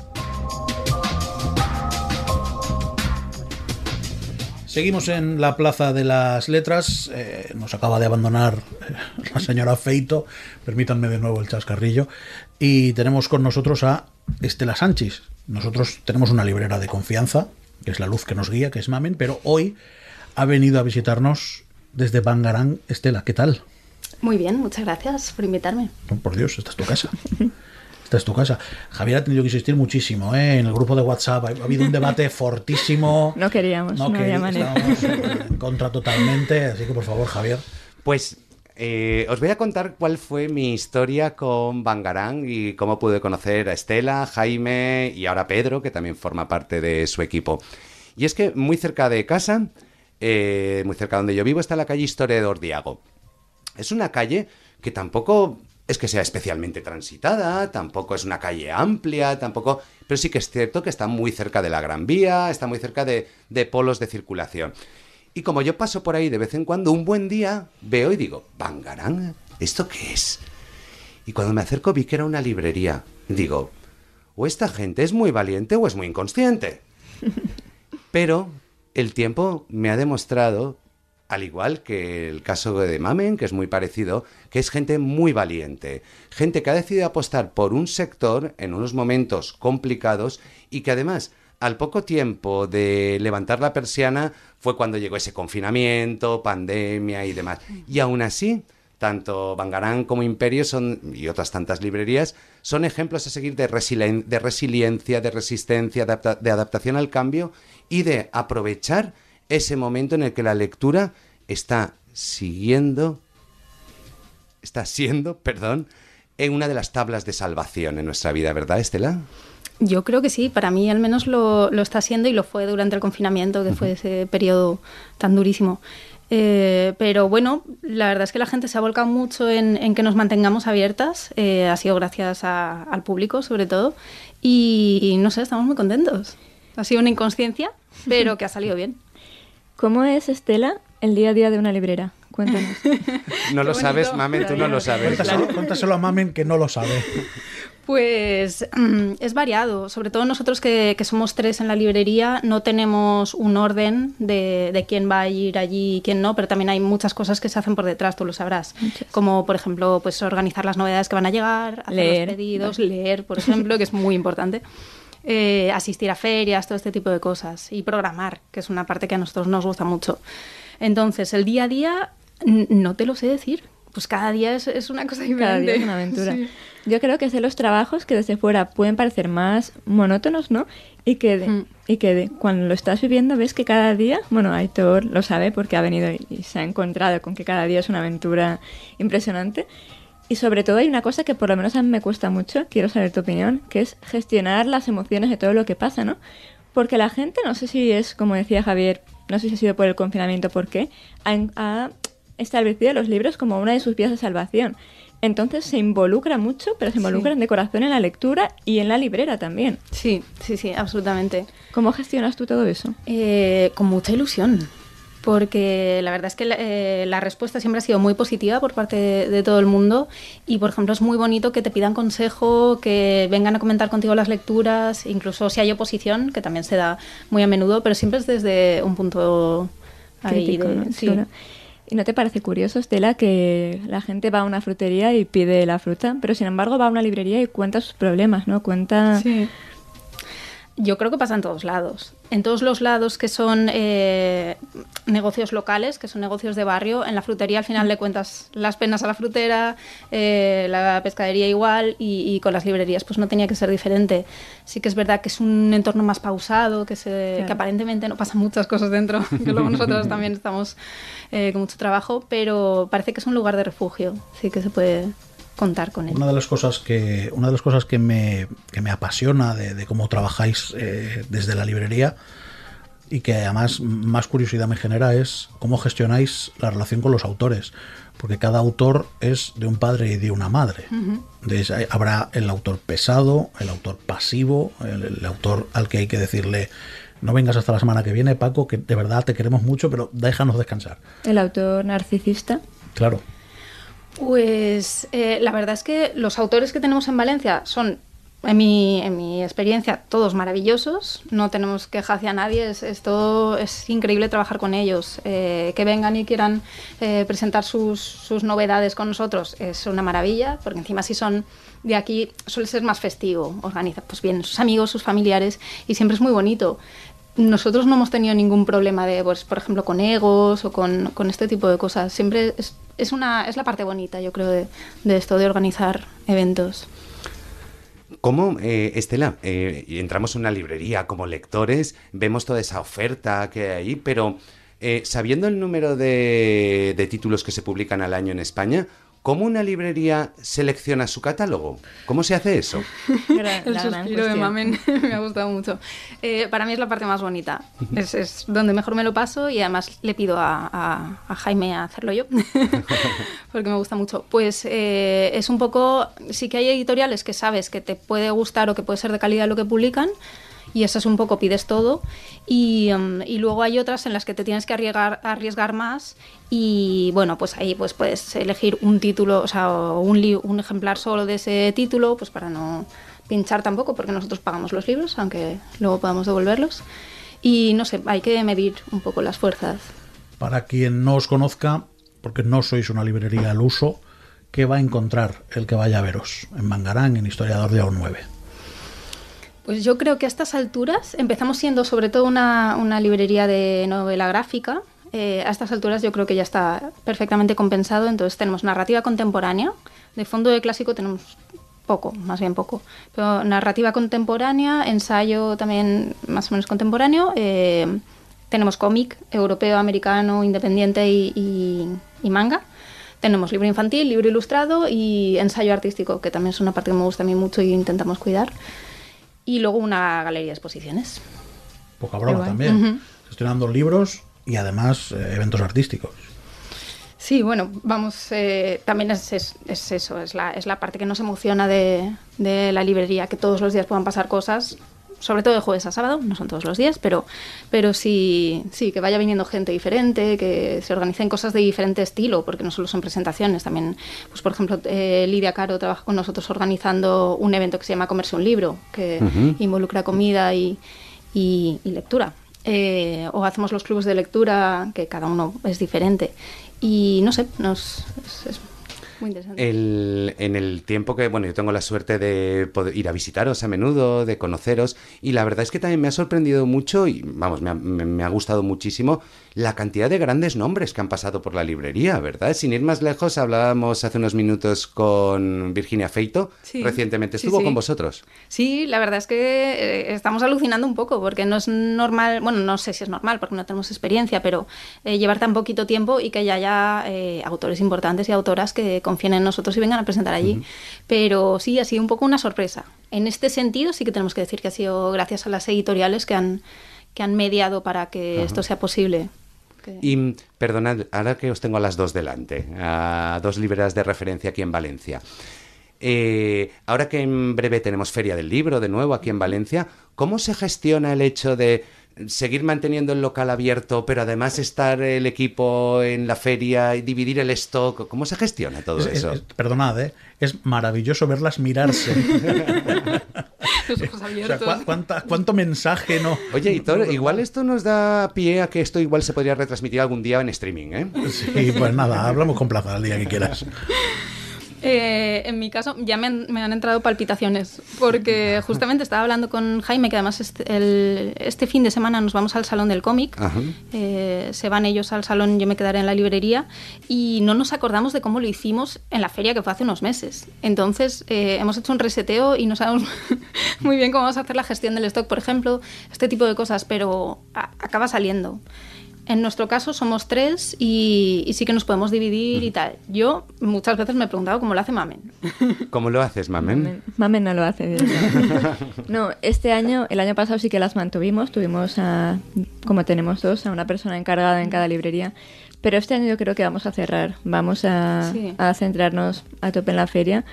Seguimos en la Plaza de las Letras. Eh, nos acaba de abandonar eh, la señora Feito. Permítanme de nuevo el chascarrillo. Y tenemos con nosotros a Estela Sánchez. Nosotros tenemos una librera de confianza, que es la luz que nos guía, que es Mamen, pero hoy ha venido a visitarnos desde Bangarán. Estela, ¿qué tal? Muy bien, muchas gracias por invitarme. por Dios, esta es tu casa. (laughs) Esta es tu casa. Javier ha tenido que insistir muchísimo ¿eh? en el grupo de WhatsApp. Ha habido un debate (laughs) fortísimo. No queríamos, no, queríamos, En contra totalmente. Así que, por favor, Javier. Pues eh, os voy a contar cuál fue mi historia con Bangarang y cómo pude conocer a Estela, Jaime y ahora Pedro, que también forma parte de su equipo. Y es que muy cerca de casa, eh, muy cerca donde yo vivo, está la calle Historiador Diago. Es una calle que tampoco es que sea especialmente transitada, tampoco es una calle amplia, tampoco... Pero sí que es cierto que está muy cerca de la Gran Vía, está muy cerca de, polos de circulación. Y como yo paso por ahí de vez en cuando, un buen día veo y digo, Bangarán, ¿esto qué es? Y cuando me acerco vi que era una librería. Digo, o esta gente es muy valiente o es muy inconsciente. (laughs) Pero el tiempo me ha demostrado al igual que el caso de Mamen, que es muy parecido, que es gente muy valiente, gente que ha decidido apostar por un sector en unos momentos complicados y que además al poco tiempo de levantar la persiana fue cuando llegó ese confinamiento, pandemia y demás. Y aún así, tanto Bangarán como Imperio son, y otras tantas librerías son ejemplos a seguir de, resiliencia, de resistencia, de adaptación al cambio y de aprovechar ese momento en el que la lectura está siguiendo, está siendo, perdón, en una de las tablas de salvación en nuestra vida, ¿verdad, Estela? Yo creo que sí, para mí al menos lo, está siendo y lo fue durante el confinamiento, que fue ese periodo tan durísimo. Eh, pero bueno, la verdad es que la gente se ha volcado mucho en, que nos mantengamos abiertas. Eh, ha sido gracias al público, sobre todo. y, no sé, estamos muy contentos. Ha sido una inconsciencia, pero que ha salido bien. ¿Cómo es, Estela, el día a día de una librera. Cuéntanos. (laughs) no lo sabes, Mamen, tú no lo sabes. Cuéntaselo, a Mamen que no lo sabe. Pues mm, es variado, sobre todo nosotros que, somos tres en la librería, no tenemos un orden de, quién va a ir allí y quién no, pero también hay muchas cosas que se hacen por detrás, tú lo sabrás, como por ejemplo pues organizar las novedades que van a llegar, hacer leer. los pedidos, leer, por ejemplo, que es muy importante. Eh, asistir a ferias, todo este tipo de cosas y programar, que es una parte que a nosotros nos gusta mucho. Entonces, el día a día no te lo sé decir. Pues cada día es, una cosa diferente. es una aventura. Yo creo que es de los trabajos que desde fuera pueden parecer más monótonos, ¿no? Y que, y que cuando lo estás viviendo ves que cada día, bueno, Aitor lo sabe porque ha venido y se ha encontrado con que cada día es una aventura impresionante. Y sobre todo hay una cosa que por lo menos a mí me cuesta mucho, quiero saber tu opinión, que es gestionar las emociones de todo lo que pasa, ¿no? Porque la gente, no sé si es, como decía Javier, no sé si ha sido por el confinamiento porque por ha, establecido los libros como una de sus vías de salvación. Entonces se involucra mucho, pero se involucran de corazón en la lectura y en la librera también. Sí, sí, sí, absolutamente. ¿Cómo gestionas tú todo eso? Eh, con mucha ilusión porque la verdad es que eh, la, respuesta siempre ha sido muy positiva por parte de, todo el mundo y, por ejemplo, es muy bonito que te pidan consejo, que vengan a comentar contigo las lecturas, incluso si hay oposición, que también se da muy a menudo, pero siempre es desde un punto crítico. ¿no? ¿Y no te parece curioso, Estela, que la gente va a una frutería y pide la fruta, pero sin embargo va a una librería y cuenta sus problemas, ¿no? Cuenta yo creo que pasa en todos lados. En todos los lados que son eh, negocios locales, que son negocios de barrio, en la frutería al final le cuentas las penas a la frutera, eh, la pescadería igual y, con las librerías pues no tenía que ser diferente. Sí que es verdad que es un entorno más pausado, que, se, aparentemente no pasan muchas cosas dentro, (laughs) que luego nosotros también estamos eh, con mucho trabajo, pero parece que es un lugar de refugio, sí que se puede contar con él. Una de las cosas que, una de las cosas que, me, que me apasiona de, cómo trabajáis eh, desde la librería y que además más curiosidad me genera es cómo gestionáis la relación con los autores, porque cada autor es de un padre y de una madre. habrá el autor pesado, el autor pasivo, el, autor al que hay que decirle no vengas hasta la semana que viene, Paco, que de verdad te queremos mucho, pero déjanos descansar. El autor narcisista. Claro. Pues eh, la verdad es que los autores que tenemos en Valencia son, en mi, experiencia, todos maravillosos. No tenemos queja hacia nadie. Es, es increíble trabajar con ellos. Eh, que vengan y quieran eh, presentar sus, sus novedades con nosotros es una maravilla, porque encima si son de aquí suele ser más festivo, organiza pues bien sus amigos, sus familiares y siempre es muy bonito nosotros no hemos tenido ningún problema de, pues, por ejemplo, con egos o con, este tipo de cosas. Siempre es, es, una, es la parte bonita, yo creo, de, de esto, de organizar eventos. ¿Cómo, eh, Estela, eh, entramos en una librería como lectores, vemos toda esa oferta que hay ahí, pero eh, sabiendo el número de, de títulos que se publican al año en España, ¿Cómo una librería selecciona su catálogo? ¿Cómo se hace eso? el suspiro de Mamen (laughs) me ha gustado mucho. Eh, para mí es la parte más bonita. Es, donde mejor me lo paso y además le pido a, Jaime a hacerlo yo, (laughs) (laughs) porque me gusta mucho. Pues eh, es un poco, sí que hay editoriales que sabes que te puede gustar o que puede ser de calidad lo que publican, y eso es un poco pides todo. Em, y, luego hay otras en las que te tienes que arriesgar, arriesgar más y bueno, pues ahí pues puedes elegir un título, o sea, un, un ejemplar solo de ese título, pues para no pinchar tampoco, porque nosotros pagamos los libros, aunque luego podamos devolverlos. Y no sé, hay que medir un poco las fuerzas. Para quien no os conozca, porque no sois una librería al uso, ¿qué va a encontrar el que vaya a veros en Mangarán, en Historiador de 9 pues yo creo que a estas alturas empezamos siendo sobre todo una, librería de novela gráfica. Eh, a estas alturas yo creo que ya está perfectamente compensado. Entonces tenemos narrativa contemporánea. De fondo de clásico tenemos poco, más bien poco. Pero narrativa contemporánea, ensayo también más o menos contemporáneo. Eh, tenemos cómic europeo, americano, independiente y, y manga. Tenemos libro infantil, libro ilustrado y ensayo artístico, que también es una parte que me gusta a mí mucho y intentamos cuidar y luego una galería de exposiciones. Poca broma también. Gestionando libros y además eh, eventos artísticos. Sí, bueno, vamos, eh, también es, es, eso, es la, es la parte que nos emociona de, de la librería, que todos los días puedan pasar cosas sobre todo de jueves a sábado, no son todos los días, pero, pero sí, sí, que vaya viniendo gente diferente, que se organicen cosas de diferente estilo, porque no solo son presentaciones, también, pues por ejemplo, eh, Lidia Caro trabaja con nosotros organizando un evento que se llama Comerse un libro, que involucra comida y, y, lectura. Eh, o hacemos los clubes de lectura, que cada uno es diferente. Y no sé, nos, es muy interesante. en el tiempo que, bueno, yo tengo la suerte de poder ir a visitaros a menudo, de conoceros, y la verdad es que también me ha sorprendido mucho y, vamos, me ha, gustado muchísimo la cantidad de grandes nombres que han pasado por la librería, ¿verdad? Sin ir más lejos, hablábamos hace unos minutos con Virginia Feito, recientemente estuvo con vosotros. Sí, la verdad es que eh, estamos alucinando un poco, porque no es normal, bueno, no sé si es normal, porque no tenemos experiencia, pero eh, llevar tan poquito tiempo y que ya haya eh, autores importantes y autoras que confíen en nosotros y vengan a presentar allí. Pero sí, ha sido un poco una sorpresa. En este sentido, sí que tenemos que decir que ha sido gracias a las editoriales que han, que han mediado para que esto sea posible. Y mm, perdonad, ahora que os tengo a las dos delante, a dos libras de referencia aquí en Valencia. Eh, ahora que en breve tenemos Feria del Libro de nuevo aquí en Valencia, ¿cómo se gestiona el hecho de seguir manteniendo el local abierto, pero además estar el equipo en la feria y dividir el stock. ¿Cómo se gestiona todo eso? perdonad, ¿eh? es maravilloso verlas mirarse. (laughs) ¿Cuánto mensaje no? Oye, y igual esto nos da pie a que esto igual se podría retransmitir algún día en streaming, ¿eh? Sí, pues nada, hablamos con Plaza el día que quieras. Eh, en mi caso ya me han, entrado palpitaciones, porque justamente estaba hablando con Jaime, que además este, este, fin de semana nos vamos al Salón del Cómic, eh, se van ellos al salón, yo me quedaré en la librería, y no nos acordamos de cómo lo hicimos en la feria que fue hace unos meses. Entonces eh, hemos hecho un reseteo y no sabemos (laughs) muy bien cómo vamos a hacer la gestión del stock, por ejemplo, este tipo de cosas, pero acaba saliendo. En nuestro caso somos tres y, sí que nos podemos dividir y tal. Yo muchas veces me he preguntado cómo lo hace Mamen. (laughs) ¿Cómo lo haces, Mamen? Mamen, no lo hace. (laughs) no. este año, el año pasado sí que las mantuvimos. Tuvimos, a, como tenemos dos, a una persona encargada en cada librería. Pero este año yo creo que vamos a cerrar. Vamos a, centrarnos a tope en la feria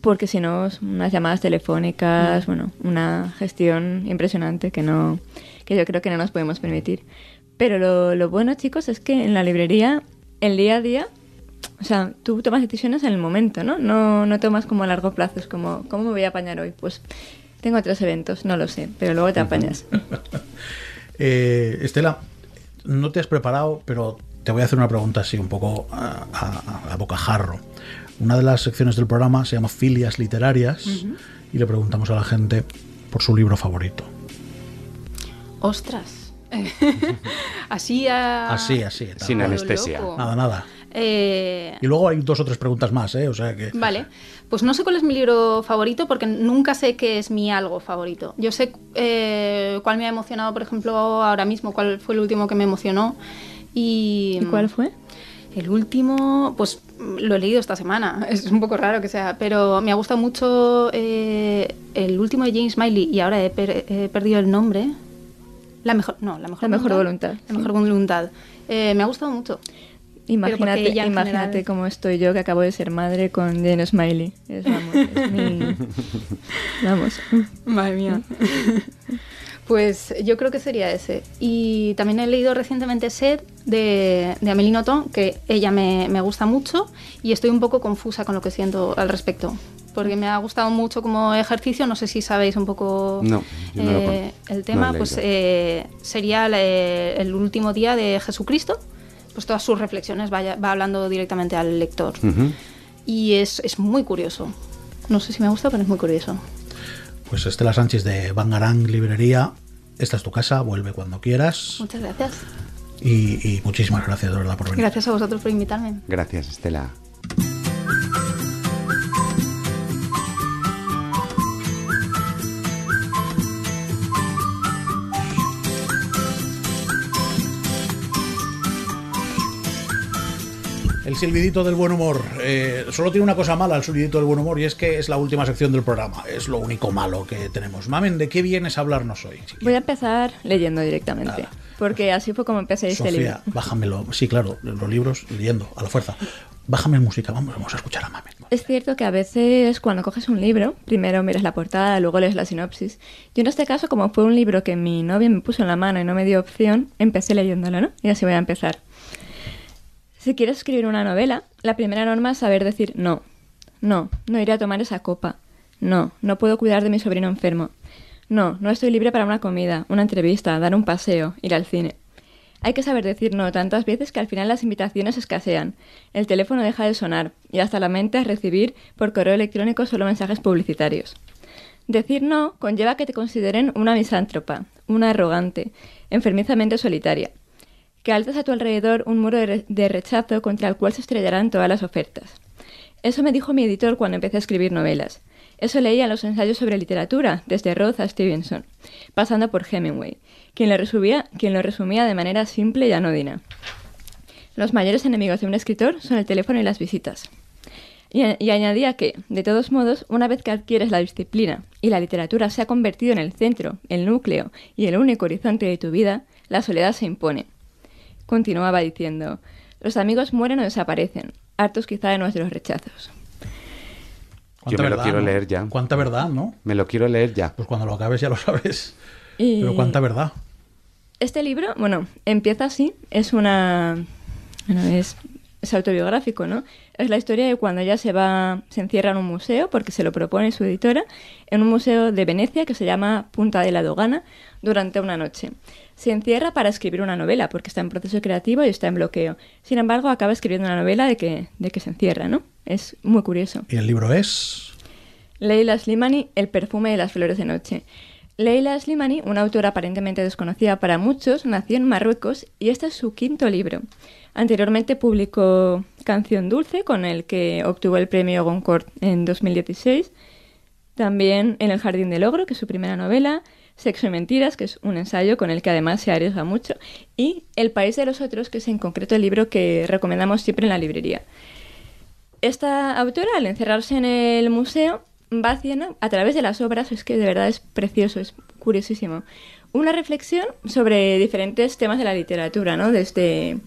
porque si no, unas llamadas telefónicas, mm. bueno, una gestión impresionante que no que yo creo que no nos podemos permitir. Pero lo, bueno, chicos, es que en la librería, el día a día, o sea, tú tomas decisiones en el momento, ¿no? No, no tomas como a largo plazo, es como, ¿cómo me voy a apañar hoy? Pues tengo otros eventos, no lo sé, pero luego te apañas. (laughs) Eh, Estela, no te has preparado, pero te voy a hacer una pregunta así, un poco a, bocajarro. Una de las secciones del programa se llama Filias Literarias y le preguntamos a la gente por su libro favorito. Ostras. (laughs) así Así, Sin anestesia. Nada, nada. Eh, y luego hay dos o tres preguntas más, ¿eh? Vale. Pues no sé cuál es mi libro favorito porque nunca sé qué es mi algo favorito. Yo sé eh, cuál me ha emocionado, por ejemplo, ahora mismo, cuál fue el último que me emocionó. ¿Y, mm, cuál fue? El último, pues mm, lo he leído esta semana, (laughs) es un poco raro que sea, pero me ha gustado mucho eh, el último de James Miley y ahora he, he perdido el nombre, la mejor, no, la mejor, voluntad, La mejor voluntad. Eh, me ha gustado mucho. Imagínate, imagínate cómo estoy yo que acabo de ser madre con Jane Smiley. Es, vamos, es (laughs) mi... vamos. Madre mía. Pues yo creo que sería ese. Y también he leído recientemente Sed de, de Amélie que ella me, me, gusta mucho y estoy un poco confusa con lo que siento al respecto porque me ha gustado mucho como ejercicio. No sé si sabéis un poco eh, el tema. pues eh, sería eh, el, último día de Jesucristo. Pues todas sus reflexiones va hablando directamente al lector. Y es, muy curioso. No sé si me gusta, pero es muy curioso. Pues Estela Sánchez de Bangarang Librería. Esta es tu casa, vuelve cuando quieras. Muchas gracias. Y, muchísimas gracias de por venir. Gracias a vosotros por invitarme. Gracias, Estela. el vidito del buen humor. Eh, solo tiene una cosa mala el vidito del buen humor y es que es la última sección del programa. Es lo único malo que tenemos. Mamen, ¿de qué vienes a hablarnos hoy? Voy a empezar leyendo directamente. Porque así fue como empecé este libro. (laughs) Bájamelo. Sí, claro, los libros leyendo a la fuerza. Bájame la música, vamos, vamos a escuchar a Mamen. Es cierto que a veces cuando coges un libro, primero miras la portada, luego lees la sinopsis. Yo en este caso, como fue un libro que mi novia me puso en la mano y no me dio opción, empecé leyéndolo, ¿no? Y así voy a empezar. Si quieres escribir una novela, la primera norma es saber decir no. No, no iré a tomar esa copa. No, no puedo cuidar de mi sobrino enfermo. No, no estoy libre para una comida, una entrevista, dar un paseo, ir al cine. Hay que saber decir no tantas veces que al final las invitaciones escasean, el teléfono deja de sonar y hasta la mente a recibir por correo electrónico solo mensajes publicitarios. Decir no conlleva que te consideren una misántropa, una arrogante, enfermizamente solitaria que alzas a tu alrededor un muro de, rechazo contra el cual se estrellarán todas las ofertas. Eso me dijo mi editor cuando empecé a escribir novelas. Eso leía en los ensayos sobre literatura, desde Roth a Stevenson, pasando por Hemingway, quien lo, resumía, lo resumía de manera simple y anodina. Los mayores enemigos de un escritor son el teléfono y las visitas. y, añadía que, de todos modos, una vez que adquieres la disciplina y la literatura se ha convertido en el centro, el núcleo y el único horizonte de tu vida, la soledad se impone. Continuaba diciendo, los amigos mueren o desaparecen, hartos quizá de nuestros rechazos. Yo me lo quiero leer ya. Cuánta verdad, ¿no? Me lo quiero leer ya. Pues cuando lo acabes ya lo sabes. Y... Pero cuánta verdad. Este libro, bueno, empieza así. Es una... Bueno, es es autobiográfico, ¿no? Es la historia de cuando ella se va, se encierra en un museo, porque se lo propone su editora, en un museo de Venecia que se llama Punta de la Dogana, durante una noche. Se encierra para escribir una novela, porque está en proceso creativo y está en bloqueo. Sin embargo, acaba escribiendo una novela de que, de que se encierra, ¿no? Es muy curioso. ¿Y el libro es? Leila Slimani, El perfume de las flores de noche. Leila Slimani, una autora aparentemente desconocida para muchos, nació en Marruecos y este es su quinto libro. Anteriormente publicó Canción Dulce, con el que obtuvo el premio Goncourt en 2016. También En el Jardín del Ogro, que es su primera novela. Sexo y Mentiras, que es un ensayo con el que además se arriesga mucho. Y El País de los Otros, que es en concreto el libro que recomendamos siempre en la librería. Esta autora, al encerrarse en el museo, haciendo a través de las obras, es que de verdad es precioso, es curiosísimo. Una reflexión sobre diferentes temas de la literatura, ¿no? Desde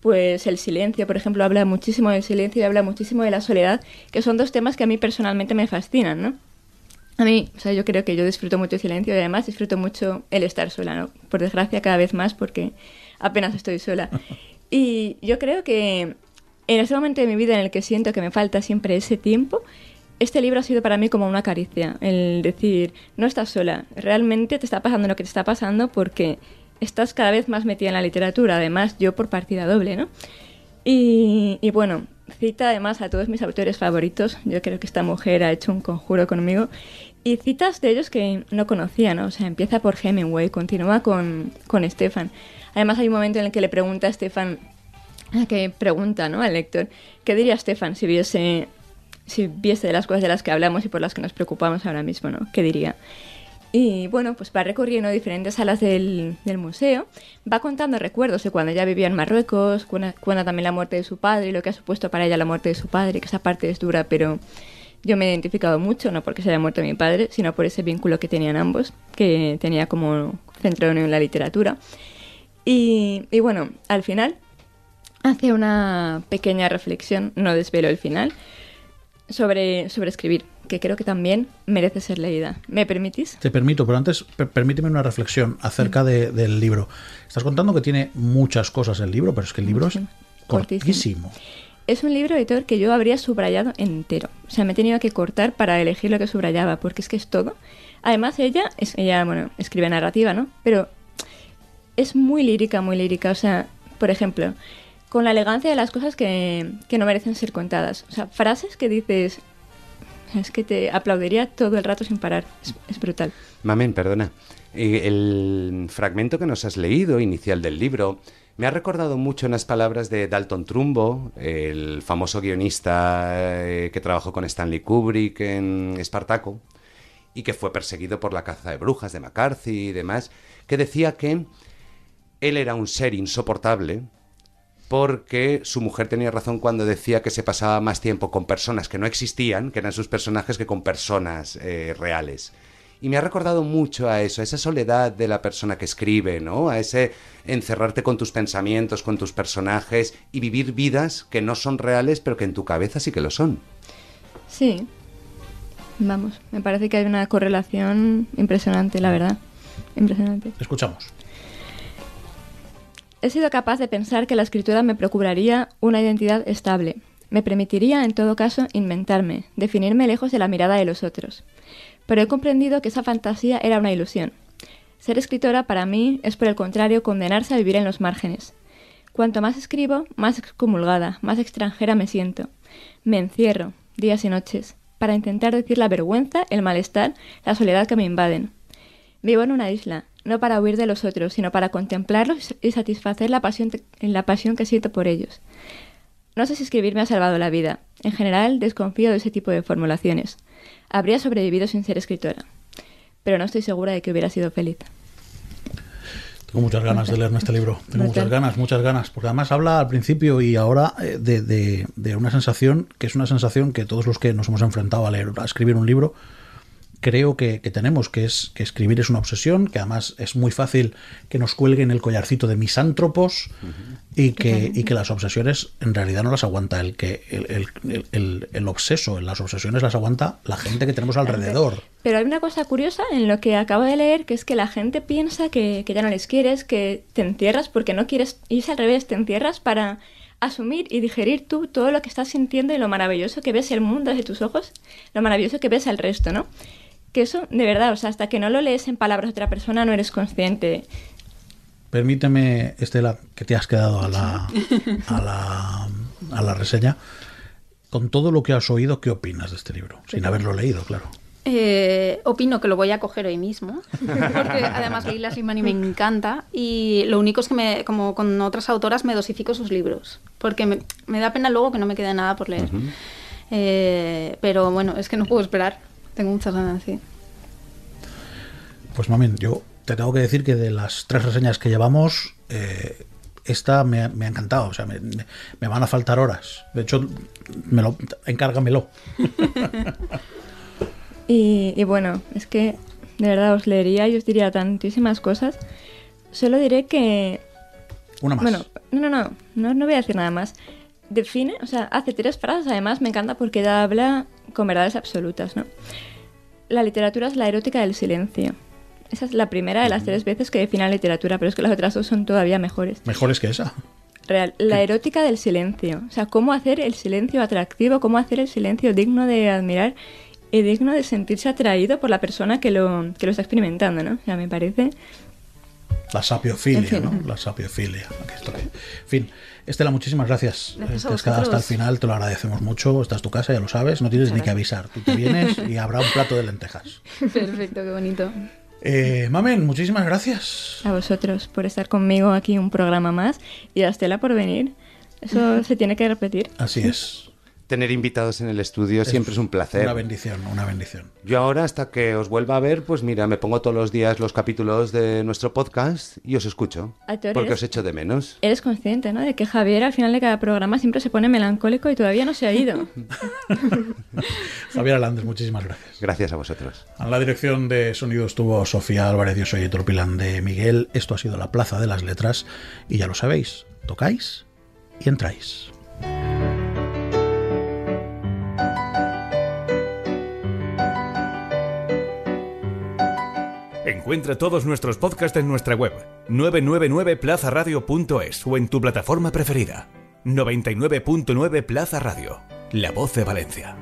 pues el silencio, por ejemplo, habla muchísimo del silencio y habla muchísimo de la soledad, que son dos temas que a mí personalmente me fascinan, ¿no? A mí, o sea, yo creo que yo disfruto mucho el silencio y además disfruto mucho el estar sola, ¿no? Por desgracia, cada vez más porque apenas estoy sola. (laughs) Y yo creo que en ese momento de mi vida en el que siento que me falta siempre ese tiempo, este libro ha sido para mí como una caricia, el decir, no estás sola, realmente te está pasando lo que te está pasando porque estás cada vez más metida en la literatura, además yo por partida doble, ¿no? Y, bueno, cita además a todos mis autores favoritos, yo creo que esta mujer ha hecho un conjuro conmigo, y citas de ellos que no conocía, ¿no? O sea, empieza por Hemingway, continúa con, con Además hay un momento en el que le pregunta a Stefan, que pregunta, ¿no? Al lector, ¿qué diría Stefan si viese si viese de las cosas de las que hablamos y por las que nos preocupamos ahora mismo, ¿no? ¿Qué diría? Y bueno, pues va recorriendo diferentes salas del, museo, va contando recuerdos de cuando ya vivía en Marruecos, cuenta, también la muerte de su padre y lo que ha supuesto para ella la muerte de su padre, que esa parte es dura, pero yo me he identificado mucho, no porque se haya muerto mi padre, sino por ese vínculo que tenían ambos, que tenía como centro en la literatura. Y, y bueno, al final hace una pequeña reflexión, no desvelo el final, sobre, sobre escribir, que creo que también merece ser leída. ¿Me permitís? Te permito, pero antes permíteme una reflexión acerca del libro. Estás contando que tiene muchas cosas el libro, pero es que el libro es cortísimo. Es un libro, editor, que yo habría subrayado entero. O sea, me he tenido que cortar para elegir lo que subrayaba, porque es que es todo. Además, ella, es, ella bueno, escribe narrativa, ¿no? Pero es muy lírica, muy lírica. O sea, por ejemplo, con la elegancia de las cosas que, que no merecen ser contadas. O sea, frases que dices, es que te aplaudiría todo el rato sin parar. Es, brutal. Mamen, perdona. Eh, el fragmento que nos has leído, inicial del libro, me ha recordado mucho unas palabras de Dalton Trumbo, el famoso guionista eh, que trabajó con Stanley Kubrick en Espartaco y que fue perseguido por la caza de brujas de McCarthy y demás, que decía que él era un ser insoportable, porque su mujer tenía razón cuando decía que se pasaba más tiempo con personas que no existían, que eran sus personajes, que con personas eh, reales. Y me ha recordado mucho a eso, a esa soledad de la persona que escribe, ¿no? A ese encerrarte con tus pensamientos, con tus personajes y vivir vidas que no son reales, pero que en tu cabeza sí que lo son. Sí. Vamos, me parece que hay una correlación impresionante, la verdad. Impresionante. Escuchamos. He sido capaz de pensar que la escritura me procuraría una identidad estable. Me permitiría, en todo caso, inventarme, definirme lejos de la mirada de los otros. Pero he comprendido que esa fantasía era una ilusión. Ser escritora para mí es, por el contrario, condenarse a vivir en los márgenes. Cuanto más escribo, más excomulgada, más extranjera me siento. Me encierro, días y noches, para intentar decir la vergüenza, el malestar, la soledad que me invaden. Vivo en una isla, no para huir de los otros, sino para contemplarlos y satisfacer la pasión, la pasión que siento por ellos. No sé si escribir me ha salvado la vida. En general, desconfío de ese tipo de formulaciones. Habría sobrevivido sin ser escritora, pero no estoy segura de que hubiera sido feliz. Tengo muchas ganas de leerme este libro. Tengo muchas ganas, muchas ganas. Porque además habla al principio y ahora eh, de, de una sensación que es una sensación que todos los que nos hemos enfrentado a leer, a escribir un libro, creo que, tenemos, que es escribir es una obsesión, que además es muy fácil que nos cuelguen el collarcito de misántropos y, que, que las obsesiones en realidad no las aguanta el que el, el, el, obseso, las obsesiones las aguanta la gente que tenemos alrededor. Pero hay una cosa curiosa en lo que acabo de leer, que es que la gente piensa que, ya no les quieres, que te encierras porque no quieres irse al revés, te encierras para asumir y digerir tú todo lo que estás sintiendo y lo maravilloso que ves el mundo desde tus ojos, lo maravilloso que ves al resto, ¿no? que eso, de verdad, o sea, hasta que no lo lees en palabras de otra persona no eres consciente. Permíteme, Estela, que te has quedado a la, (laughs) a la, a la reseña. Con todo lo que has oído, ¿qué opinas de este libro? Sin pues haberlo leído, claro. Eh, opino que lo voy a coger hoy mismo, porque además leí la Simani me encanta y lo único es que, me, como con otras autoras, me dosifico sus libros, porque me, da pena luego que no me quede nada por leer. Eh, pero bueno, es que no puedo esperar. Tengo muchas ganas, sí. Pues mami, yo te tengo que decir que de las tres reseñas que llevamos, eh, esta me, ha encantado. O sea, me, van a faltar horas. De hecho, me lo, encárgamelo. (laughs) y, bueno, es que de verdad os leería y os diría tantísimas cosas. Solo diré que. Una más. Bueno, no, no, no, no, voy a decir nada más. Define, o sea, hace tres frases, además me encanta porque habla con verdades absolutas, ¿no? La literatura es la erótica del silencio. Esa es la primera de las tres veces que define la literatura, pero es que las otras dos son todavía mejores. ¿Mejores que esa? Real. La erótica del silencio. O sea, cómo hacer el silencio atractivo, cómo hacer el silencio digno de admirar y digno de sentirse atraído por la persona que lo, que lo está experimentando, ¿no? O sea, me parece la sapiofilia, ¿no? La sapiofilia. En fin, Estela, muchísimas gracias. te eh, has quedado hasta el final, te lo agradecemos mucho. Estás es tu casa, ya lo sabes, no tienes ni que avisar. Tú te vienes y habrá un plato de lentejas. (laughs) Perfecto, qué bonito. Eh, Mamen, muchísimas gracias. A vosotros por estar conmigo aquí un programa más y a Estela por venir. Eso (laughs) se tiene que repetir. Así es tener invitados en el estudio siempre es un placer. Una bendición, una bendición. Yo ahora, hasta que os vuelva a ver, pues mira, me pongo todos los días los capítulos de nuestro podcast y os escucho. Ah, porque os echo de menos. Eres consciente, ¿no? De que Javier al final de cada programa siempre se pone melancólico y todavía no se ha ido. (laughs) Javier Alandes, muchísimas gracias. Gracias a vosotros. En la dirección de sonido estuvo Sofía Álvarez, yo soy Tropilán de Miguel. Esto ha sido La Plaza de las Letras y ya lo sabéis, tocáis y entráis. Encuentra todos nuestros podcasts en nuestra web 999plazaradio.es o en tu plataforma preferida 99.9 Plaza la voz de Valencia.